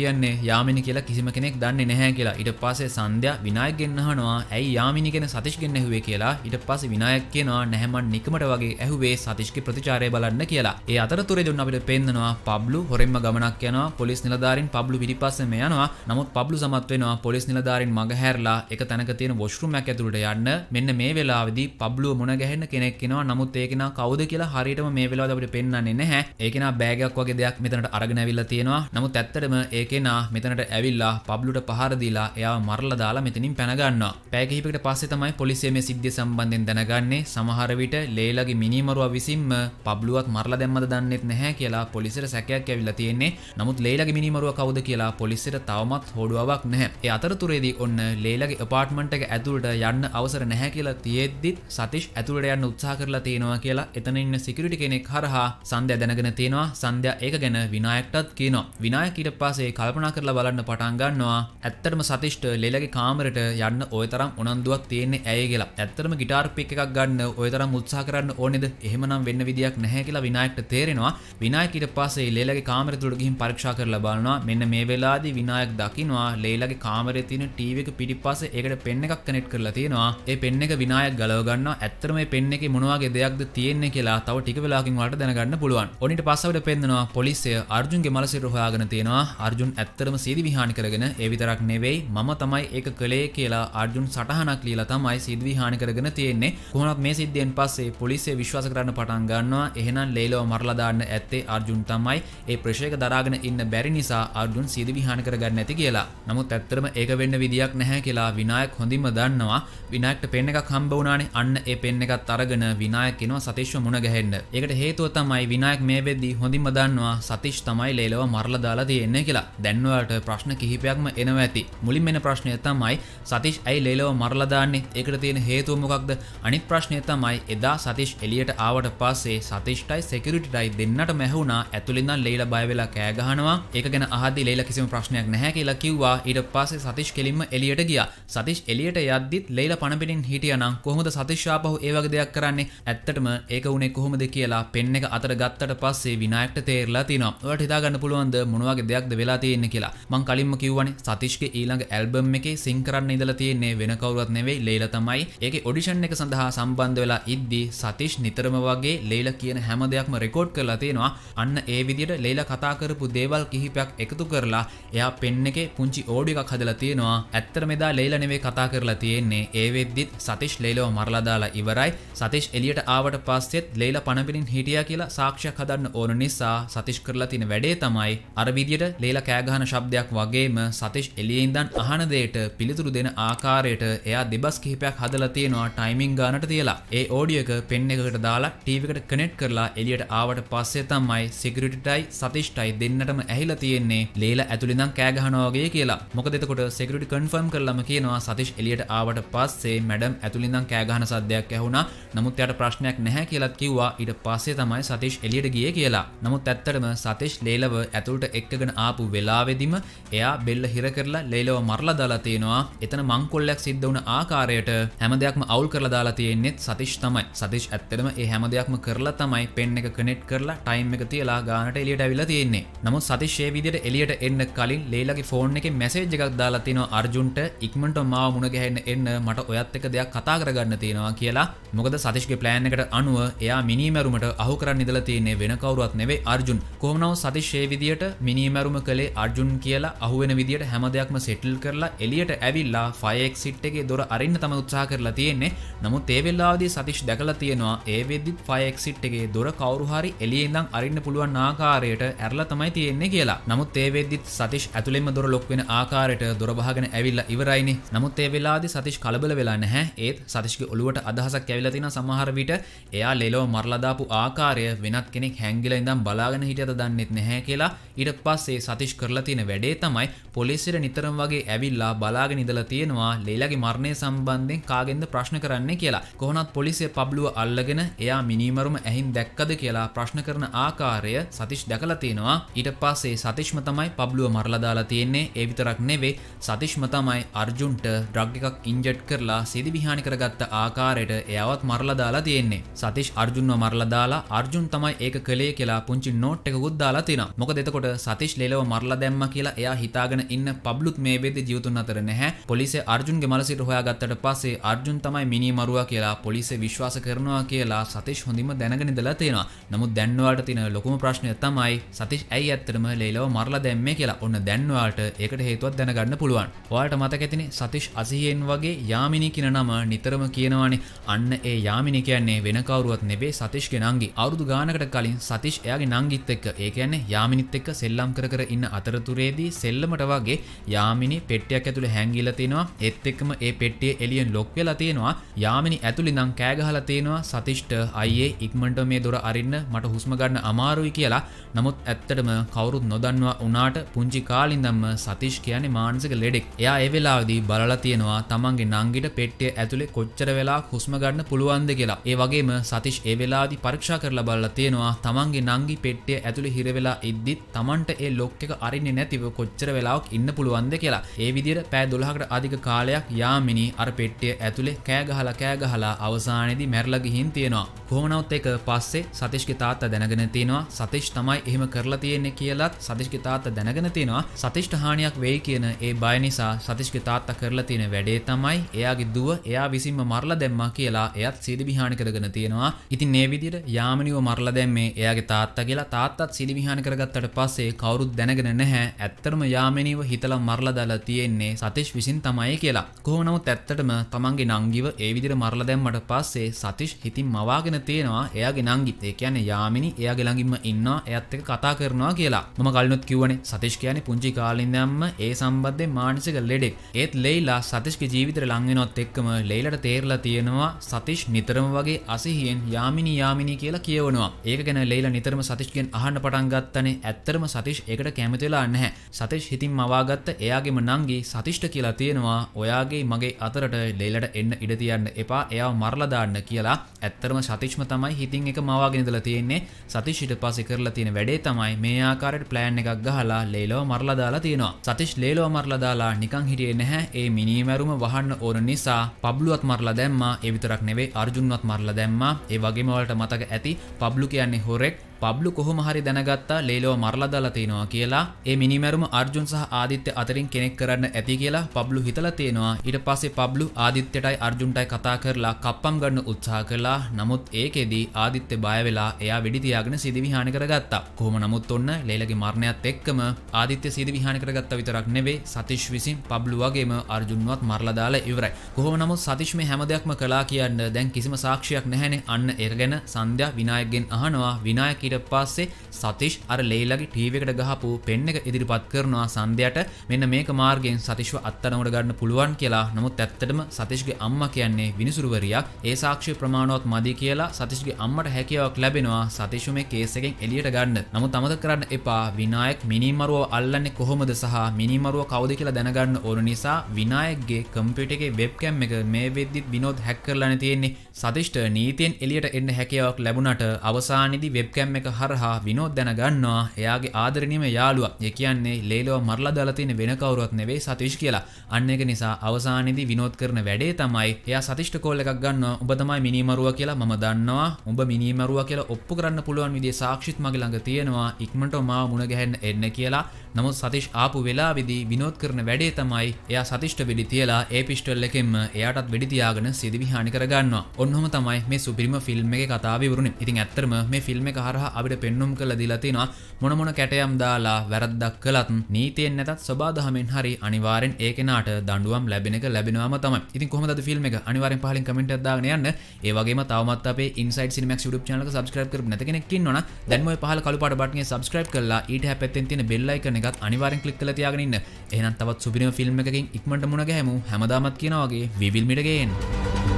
කියන්නේ යාමිනි කියලා කිසිම කෙනෙක් දන්නේ නැහැ කියලා ඊට පස්සේ සන්ධ්‍යා විනායගෙන් අහනවා ඇයි යාමිනි කෙන සතිශ්ගෙන් ඇහුවේ කියලා ඊට පස්සේ විනායක කියනවා නැහැමන් නිකමට වගේ ඇහුවේ සතිශ්ගේ ප්‍රතිචාරය බලන්න කියලා. ඒ අතරතුරේදී උන් අපිට පෙන්නනවා පබ්ලු හොරෙන්ම ගමනක් යනවා පොලිස් නිලධාරීන් පබ්ලු පිටිපස්සෙම යනවා. නමුත් පබ්ලු සමත් වෙනවා පොලිස් නිලධාරීන් මගහැරලා එක තැනක තියෙන වොෂ්රූම් එකක් ඇතුළට යන්න. මෙන්න මේ වෙලාවේදී පබ්ලුව මුණ ගැහෙන්න කෙනෙක් එනවා. නමුත් ඒ කෙනා කවුද කියලා හරියටම මේ වෙලාවට අපිට පෙන්වන්නේ නැහැ. ඒ කෙනා බෑගයක් වගේ දෙයක් මෙතනට අරගෙන ඇවිල්ලා තියෙනවා. නමුත් ඇත්තටම ඒ කෙනා මෙතනට ඇවිල්ලා පබ්ලුට පහර දීලා එයාව මරලා දාලා මෙතනින් පැනගන්නවා. පැය කිහිපයකට පස්සේ තමයි පොලිසිය මේ සිද්ධිය සම්බන්ධයෙන් දැනගන්නේ. සමහර විට ලේලාගේ මිනීමරුවා විසින්ම පබ්ලුවත් මරලා දැම්මද දන්නෙත් නැහැ කියලා පොලිසියට සැකයක් ඇවිල්ලා තියෙන්නේ. නමුත් ලේලාගේ මිනීමරුවා කවුද කියලා පොලිසියට තවමත් හොඩුවාවක් නැහැ. ඒ අතරතුරේදී ඔන්න ලේලාගේ අපාර්ට්මන්ට් එක ඇතුළට යන්න අවසර නැහැ කියලා තියෙද්දිත් සතිෂ් ඇතුළට යන්න උත්සාහ කරලා තියෙනවා කියලා එතන ඉන්න සිකියුරිටි කෙනෙක් හරහා සන්ධ්‍යා දැනගෙන තියෙනවා. සන්ධ්‍යා ඒක ගැන විනායකටත් කියනවා. විනායක ඊට පස්සේ කල්පනා කරලා බලන්න පටන් ගන්නවා. ඇත්තටම සතිෂ්ට ලේලාගේ කාමර කාමරට යන්න ඔය තරම් උනන්දුවක් තියෙන්නේ ඇය කියලා ඇත්තරම ගිටාර් පික් එකක් ගන්න ඔය තරම් උත්සාහ කරන්න ඕනේද එහෙමනම් වෙන්න විදියක් නැහැ කියලා විනායකට තේරෙනවා විනායක ඊට පස්සේ ලේලාගේ කාමරය තුළට ගිහින් පරීක්ෂා කරලා බලනවා මෙන්න මේ වෙලාවේදී විනායක දකිනවා ලේලාගේ කාමරේ තියෙන ටීවී එක පිටිපස්සේ ඒකට පෙන් එකක් කනෙක්ට් කරලා තියෙනවා ඒ පෙන් එක විනායක ගලව ගන්නවා ඇත්තටම මේ පෙන් එකේ මොන වගේ දෙයක්ද තියෙන්නේ කියලා තව ටික වෙලාවකින් ඔයාලට දැනගන්න පුළුවන් ඔනිට පස්සවට පෙන්නනවා පොලිසිය අර්ජුන්ගේ මලසිර හොයාගෙන තියෙනවා අර්ජුන් ඇත්තටම සීදි විහානි කරගෙන ඒ විතරක් නෙවෙයි මම තමයි ඒක කළේ කළේ කියලා අර්ජුන් සටහනක් ලියලා තමයි සිද්ධි හානි කරගෙන තියෙන්නේ. කොහොමත් මේ සිද්ධියෙන් පස්සේ පොලිසිය විශ්වාස කරන්න පටන් ගන්නවා. එහෙනම් ලේලව මරලා දාන්න ඇත්තේ අර්ජුන් තමයි. ඒ ප්‍රශේක දරාගෙන ඉන්න බැරි නිසා අර්ජුන් සිද්ධි හානි කරගන්න ඇති කියලා. නමුත් ඇත්තටම ඒක වෙන්න විදියක් නැහැ කියලා විනායක හොඳින්ම දන්නවා. විනායකට පෙන් එකක් හම්බ වුණානේ. අන්න ඒ පෙන් එකත් අරගෙන විනායක කියනවා සතීෂ්ව මුණ ගැහෙන්න. ඒකට හේතුව තමයි විනායක මේ වෙද්දී හොඳින්ම දන්නවා සතීෂ් තමයි ලේලව මරලා දාලා තියෙන්නේ කියලා. දැන් ඔයාලට ප්‍රශ්න කිහිපයක්ම එනවා ඇති. මුලින්ම එන ප්‍රශ්නය තමයි තමයි සතිශ් ඇයි ලේලව මරලදාන්නේ එකට තියෙන හේතුවමොකක්ද අනිත් ප්‍රශ්නය තමයි එදා සතිශ් එලියට ආවට පස්සේ සතිෂ්ටයි සෙකරිටයි දෙන්නට මැහුණා ඇතුළින්දන් ලේල බයවෙලා කෑගහනවා එක ගැන අහදි ලේල කිසිම ප්‍රශ්නයක් නැහැ කියලා කිව්වා ඊට පස්සේ සතිශ් කෙලින්ම එලියට ගියා සතිශ් එලියට යද්දිත් ලේල පණපිටින් හිටියනම් කොහොමද සතිශ්ාපහු ඒ වගේ දෙයක් කරන්නේ ඇත්තටම ඒක උනේ කොහොමද කියලා පෙන්න එක අතර ගත්තට පස්සේ විනායක්ට තේරලා තිනවා ඔයාලට හිතාගන්න පුළුවන්ද මොනවාගේ දෙයක්ද වෙලා තියෙන්නේ කියලා මං කලින්ම කිව්වනේ සතිශ්ගේ ඊළඟ ඇල්බම් එකේ සිංහ සිං කරන්න ඉදලා තියෙන්නේ වෙන කවුරුවත් නෙවෙයි ලේලා තමයි. ඒකේ ඔඩිෂන් එක සඳහා සම්බන්ධ වෙලා ඉද්දි සතිෂ් නිතරම වගේ ලේලා කියන හැම දෙයක්ම රෙකෝඩ් කරලා තියෙනවා. අන්න ඒ විදිහට ලේලා කතා කරපු දේවල් කිහිපයක් එකතු කරලා එයා පෙන් එකේ පුංචි ඕඩියෝ එකක් හදලා තියෙනවා. ඇත්තටම එදා ලේලා නෙවෙයි කතා කරලා තියෙන්නේ. ඒ වෙද්දිත් සතිෂ් ලේලව මරලා දාලා ඉවරයි. සතිෂ් එලියට ආවට පස්සෙත් ලේල පණපිලින් හිටිය කියලා සාක්ෂයක් හදන්න ඕන නිසා සතිෂ් කරලා තින වැඩේ තමයි අරවිදියට ලේල කෑගහන ශබ්දයක් වගේම සතිෂ් එලියෙන්දන් අහනදයට පිළි පිළිතුරු දෙන ආකාරයට එයා දෙබස් කිහිපයක් හදලා තියෙනවා ටයිමින් ගානට තියලා. ඒ ඕඩියෝ එක පෙන් එකකට දාලා ටීවී එකට කනෙක්ට් කරලා එළියට ආවට පස්සේ තමයි සිකියුරිටිටයි සතීෂ්ටයි දෙන්නටම ඇහිලා තියෙන්නේ ලේලා ඇතුළේ ඉඳන් කෑ ගහනවා වගේ කියලා. මොකද එතකොට සිකියුරිටි කන්ෆර්ම් කරලම කියනවා සතීෂ් එළියට ආවට පස්සේ මැඩම් ඇතුළේ ඉඳන් කෑ ගහන සද්දයක් ඇහුණා. නමුත් යාට ප්‍රශ්නයක් නැහැ කියලාත් කිව්වා. ඊට පස්සේ තමයි සතීෂ් එළියට ගියේ කියලා. නමුත් ඇත්තටම සතීෂ් ලේලව ඇතුළට එක්කගෙන ආපු වෙලාවෙදිම එයා බෙල්ල හිර කරලා ලේලව මරලා දාලා තියෙනවා. එතන මංකොල්ලයක් සිද්ධ වන ආකාරයට හැමදයක්ම අවුල් කරලා දාලා තියෙන්නෙත් සතිශ් තමයි සතිශ් ඇත්තටම ඒ හැමදයක්ම කරලා තමයි පෙන් එක කනෙට් කරලා ටයිම් එක තියලා ගානට එලියට ඇවිලා තියෙන්නේ නමුත් සතිශේ විදියට එලියට එන්න කලින් ලේලගේ ෆෝන් එක මැසේජ් එකක් දාලා තිනවා අර්ජුන්ට ඉක්මට මාව මුණ ගැහෙන්න එන්න මට ඔයත් එක දෙයක් කතා කරගන්න තියෙනවා කියලා මොකද සතිශ්ගේ ප්ලෑන් එකට අනුව එයා මිනිමැරුමට අහු කරන්න ඉදලා තියන්නේ වෙන කවරුවත් නෙවේ අර්ජුන් කොමනව සතිශේ විදියට මිනිමැරුම කළේ අර්ජුන් කියලා අහුවෙන විදියට හැම දෙයක්ම සෙටල් කරලා එලියට ඇ ඇවිල්ලා ෆයක්සිට් එකේ දොර අරින්න තම උත්සාහ කරලා තියෙන්නේ නමුත් ඒ වෙලාවේදී සතිෂ් දැකලා තියෙනවා ඒ වෙද්දිත් ෆයක්සිට් එකේ දොර කවුරු හරි එළියේ ඉඳන් අරින්න පුළුවන් ආකාරයට ඇරලා තමයි තියෙන්නේ කියලා. නමුත් ඒ වෙද්දිත් සතිෂ් ඇතුළෙන්ම දොර ලොක් වෙන ආකාරයට දොර බහගෙන ඇවිල්ලා ඉවරයිනේ. නමුත් ඒ වෙලාවේදී සතිෂ් කලබල වෙලා නැහැ. ඒත් සතිෂ්ගේ ඔළුවට අදහසක් ඇවිල්ලා තියෙනවා සමහර විට එයා ලෙලව මරලා දාපු ආකාරය වෙනත් කෙනෙක් හැංගිලා ඉඳන් බලාගෙන හිටියද දන්නෙත් නැහැ කියලා ඊට පස්සේ සතිෂ් කරලා තියෙන වැඩේ තමයි පොලිසියට නිතරම වගේ ඇවිල්ලා බලාගෙන නිදලා තියෙනවා ලෙයිලාගේ මරණය සම්බන්ධයෙන් කාගෙන්ද ප්‍රශ්න කරන්නේ කියලා. කොහොනත් පොලිසිය පබ්ලුව අල්ලගෙන එයා මිනීමරුම ඇහින් දැක්කද කියලා ප්‍රශ්න කරන ආකාරය සතිෂ් දැකලා තියෙනවා. ඊට පස්සේ සතිෂ්ම තමයි පබ්ලුව මරලා දාලා තියෙන්නේ. ඒ විතරක් නෙවෙයි සතිෂ්ම තමයි අර්ජුන්ට ඩ්‍රග් එකක් ඉන්ජෙක්ට් කරලා සිදි විහානි කරගත්ත ආකාරයට එයාවත් මරලා දාලා තියෙන්නේ. සතිෂ් අර්ජුන්ව මරලා දාලා අර්ජුන් තමයි ඒක කළේ කියලා පුංචි නෝට් එකකුත් දාලා තියෙනවා. මොකද එතකොට සතිෂ් ලෙලව මරලා දැම්ම කියලා එයා හිතාගෙන ඉන්න පබ්ලුත් මේ වෙද්දි ජීවතුන් අතර නැහැ. නෑ පොලිසිය අර්ජුන්ගේ මනසිට හොයාගත්තට පස්සේ අර්ජුන් තමයි මිනි මරුවා කියලා පොලිසිය විශ්වාස කරනවා කියලා සතීෂ් හොඳින්ම දැනගෙන ඉඳලා තියෙනවා. නමුත් දැන් ඔයාලට තියෙන ලොකුම ප්‍රශ්නය තමයි සතීෂ් ඇයි ඇත්තටම ලේලව මරලා දැම්මේ කියලා. ඔන්න දැන් ඔයාලට ඒකට හේතුවක් දැනගන්න පුළුවන්. ඔයාලට මතක ඇතිනේ සතීෂ් අසිහියෙන් වගේ යාමිනී කියන නම නිතරම කියනවානේ. අන්න ඒ යාමිනී කියන්නේ වෙන කවුරුවත් නෙවෙයි සතීෂ්ගේ නංගි. අවුරුදු ගානකට කලින් සතීෂ් එයාගේ නංගිත් එක්ක ඒ කියන්නේ යාමිනිත් එක්ක සෙල්ලම් කර කර ඉන්න අතරතුරේදී සෙල්ලමට වගේ යාමිනි පෙට්ටියක් ඇතුලේ හැංගිලා ගිල තියෙනවා එත් එක්කම ඒ පෙට්ටිය එලියෙන් ලොක් වෙලා තියෙනවා යාමිනි ඇතුළි නම් කෑගහලා තියෙනවා සතිෂ්ට අයියේ ඉක්මට මේ දොර අරින්න මට හුස්ම ගන්න අමාරුයි කියලා නමුත් ඇත්තටම කවුරුත් නොදන්නවා උනාට පුංචි කාලින්දම්ම සතිෂ් කියන්නේ මානසික ලෙඩෙක් එයා ඒ වෙලාවදී බලලා තියෙනවා තමන්ගේ නංගිට පෙට්ටිය ඇතුලේ කොච්චර වෙලා හුස්ම ගන්න පුළුවන්ද කියලා ඒ වගේම සතිෂ් ඒ වෙලාවේදී පරීක්ෂා කරලා බලලා තියෙනවා තමන්ගේ නංගි පෙට්ටිය ඇතුලේ හිර වෙලා ඉද්දි තමන්ට ඒ ලොක් එක අරින්නේ නැතිව කොච්චර වෙලාවක් ඉන්න පුළුවන්ද කියලා ඒ විදිහට පෑ දොළහකට අධික කාලයක් යාමිනි අර පෙට්ටිය ඇතුළේ කෑගහල කෑගහලා අවසානයේදී මැරලා ගිහින් තියෙනවා. කොහොමනවත් එක පස්සේ සතිශ්ගේ තාත්තා දැනගෙන තියෙනවා සතිෂ් තමයි එහෙම කරලා තියෙන්නේ කියලත් සතිශ්ගේ තාත්තා දැනගෙන තියෙනවා සතිෂ්ට හානියක් වෙයි කියන ඒ බය නිසා සතිශ්ගේ තාත්තා කරලා තියෙන වැඩේ තමයි එයාගේ දුව එයා විසින්ම මරලා දැම්මා කියලා එයත් සීලිවිහානි කරගෙන තියෙනවා. ඉතින් මේ විදිහට යාමිනිව මරලා දැම්මේ එයාගේ තාත්තා කියලා තාත්තත් සීලිවිහානි කරගත්තට පස්සේ කවුරුත් දැනගෙන නැහැ. ඇත්තටම යාමිනිව හිතලා මරලා දාලා තියෙන්නේ සතිෂ් සතිශ් විසින් තමයි කියලා කොහොනවත් ඇත්තටම තමන්ගේ නංගිව ඒ විදිර මරල දැම්මට පස්සේ සතිශ් හිතින් මවාගෙන තියෙනවා එයාගේ නංගිත් ඒ කියන්නේ යාමිනි එයාගේ ළඟින්ම ඉන්නවා එයත් එක්ක කතා කරනවා කියලා මම කලිනුත් කිව්වනේ සතිශ් කියන්නේ පුංචි කාලින්දම්ම ඒ සම්බන්ධයෙන් මානසික ලෙඩෙක් ඒත් ලෙයිලා සතිශ්ගේ ජීවිතේ ලං වෙනවත් එක්කම ලෙයිලට තේරලා තියෙනවා සතිශ් නිතරම වගේ අසිහියෙන් යාමිනි යාමිනි කියලා කියවනවා ඒක ගැන ලෙයිලා නිතරම සතිශ්ගෙන් අහන්න පටන් ගත්තනේ ඇත්තරම සතිශ් ඒකට කැමති වෙලා නැහැ සතිශ් හිතින් මවාගත්ත එයාගේම නංගි සතිෂ්ට කියලා කියලා තියෙනවා ඔයාගේ මගේ අතරට ලෙලට එන්න ඉඩ තියන්න එපා එයා මරලදාන්න කියලා ඇත්තරම සතිශ්ම තමයි හිතින් එක මවාගෙනදල තියෙන්නේ සතිශිට පසි කරලා තියෙන වැඩේ තමයි මේ ආකාරයට ප්ලෑන් එකක් ගහලා ලේලෝ මරලදාලා තියෙනවා සතිශ් ලේලෝ මරලදාලා නිකං හිටියේ නැහැ ඒ මිනීමැරුම වහන්න ඕන නිසා පබ්ලුවත් මරලා දැම්මා ඒ විතරක් නෙවෙයි අර්ජුන්වත් මරලා දැම්මා ඒ වගේම වලට මතක ඇති පබ්ලු කියන්නේ හොරෙක් පබ්ලු කොහොම හරි දැනගත්තා ලේලෝ මරලා දාලා තියෙනවා කියලා ඒ මිනිමැරුම අර්ජුන් සහ ආදිත්‍ය අතරින් කෙනෙක් කරන්න ඇති කියලා පබ්ලු හිතලා තියෙනවා ඊට පස්සේ පබ්ලු ආදිත්‍යටයි අර්ජුන්ටයි කතා කරලා කප්පම් ගන්න උත්සාහ කළා නමුත් ඒකෙදී ආදිත්‍ය බය වෙලා එයා වෙඩි තියාගෙන සිදිවිහානි කරගත්තා කොහොම නමුත් ඔන්න ලේලගේ මරණයත් එක්කම ආදිත්‍ය සිදිවිහානි කරගත්ත විතරක් නෙවෙයි සතිශ් විසින් පබ්ලු වගේම අර්ජුන්වත් මරලා දාලා ඉවරයි කොහොම නමුත් සතිශ් මේ හැම දෙයක්ම කළා කියන්න දැන් කිසිම සාක්ෂියක් නැහැනේ අන්න ඒක ගැන සන්ධ්‍යා විනායකගෙන් අහනවා විනායක ඊට පස්සේ සතිෂ් අර ලෙයිලගේ ටීවකට ගහපු පෙන්න්න එක ඉදිරිපත් කරනවා සන්ධයට මෙන්න මේක මාර්ගෙන් සතිශ්ව අත්තනවට ගන්න පුළුවන් කියලා නමුත් ඇත්තටම සතිශ්ගේ අම්ම කියන්නේ විනිසුරුවරයක් ඒ සාක්ෂි ප්‍රමාණවත් මදි කියලා සතිශ්ගේ අම්මට හැකියාවක් ලැබෙනවා සතිශු මේ කේස් එකෙන් එලියට ගන්න නමුත් අමතක කරන්න එපා විනායක මිනිමරුව අල්ලන්නේ කොහොමද සහ මිනිමරුව කවුද කියලා දැනගන්න ඕන නිසා විනායකගේ කම්පියුටර් එකේ වෙබ්කැම් එක මේ වෙද්දිත් විනෝද් හැක් කරලානේ තියෙන්නේ සතිෂ්ට නීතියෙන් එලියට එන්න හැකියාවක් ලැබුණට අවසානයේදී වෙබ්කැම් එක එක හරහා විනෝත් දැන ගන්නවා එයාගේ ආදරණීයම යාළුවා. ඒ කියන්නේ ලේලව මරලා දාලා තියෙන වෙන කවුරුවත් නෙවෙයි සතීෂ් කියලා. අන්න ඒක නිසා අවසානයේදී විනෝත් කරන වැඩේ තමයි එයා සතීෂ්ට කෝල් එකක් ගන්නවා. ඔබ තමයි මිනිමරුවා කියලා මම දන්නවා. ඔබ මිනිමරුවා කියලා ඔප්පු කරන්න පුළුවන් විදිහේ සාක්ෂිත් මගේ ළඟ තියෙනවා. ඉක්මනට මාව මුණ ගැහෙන්න එන්න කියලා. නමුත් සතීෂ් ආපු වෙලාවේදී විනෝත් කරන වැඩේ තමයි එයා සතීෂ්ට වෙඩි තියලා ඒ පිස්ටල් එකෙන්ම එයාටත් වෙඩි තියාගෙන සිදුවිහානි කරගන්නවා. ඔන්නෝම තමයි මේ සුපිරිම ෆිල්ම් එකේ කතාව ඉවරුනේ. ඉතින් ඇත්තටම මේ ෆිල්ම් එක හරහා හරහ අපිට පෙන්නුම් කළ දිලතිනවා මොනමොන කැටයම් දාලා වැරද්දක් කළත් නීතියෙන් නැතත් සබාදහමෙන් හරි අනිවාරෙන් ඒකනට දඩුවම් ලැබෙනක ලැබෙනවාම තමයි ඉතින් කොහොමද ෆිල්ම් එක අනිවාරෙන් පහලින් කමෙන්ට් දාගෙන යන්න ඒ වගේම තවමත් අපේ ඉන්සයිට් සිනමැක්ස් YouTube channel එක subscribe කරපු නැති කෙනෙක් ඉන්නවනම් දැන් ඔය පහල කළු පාට බටන් එක subscribe කරලා ඊට හැපැත්තෙන් තියෙන bell icon එකත් අනිවාරෙන් click කරලා තියාගෙන ඉන්න එහෙනම් තවත් සුපිරිම ෆිල්ම් එකකින් ඉක්මනට මුණ ගැහෙමු හැමදාමත් කියනවා වගේ we will meet again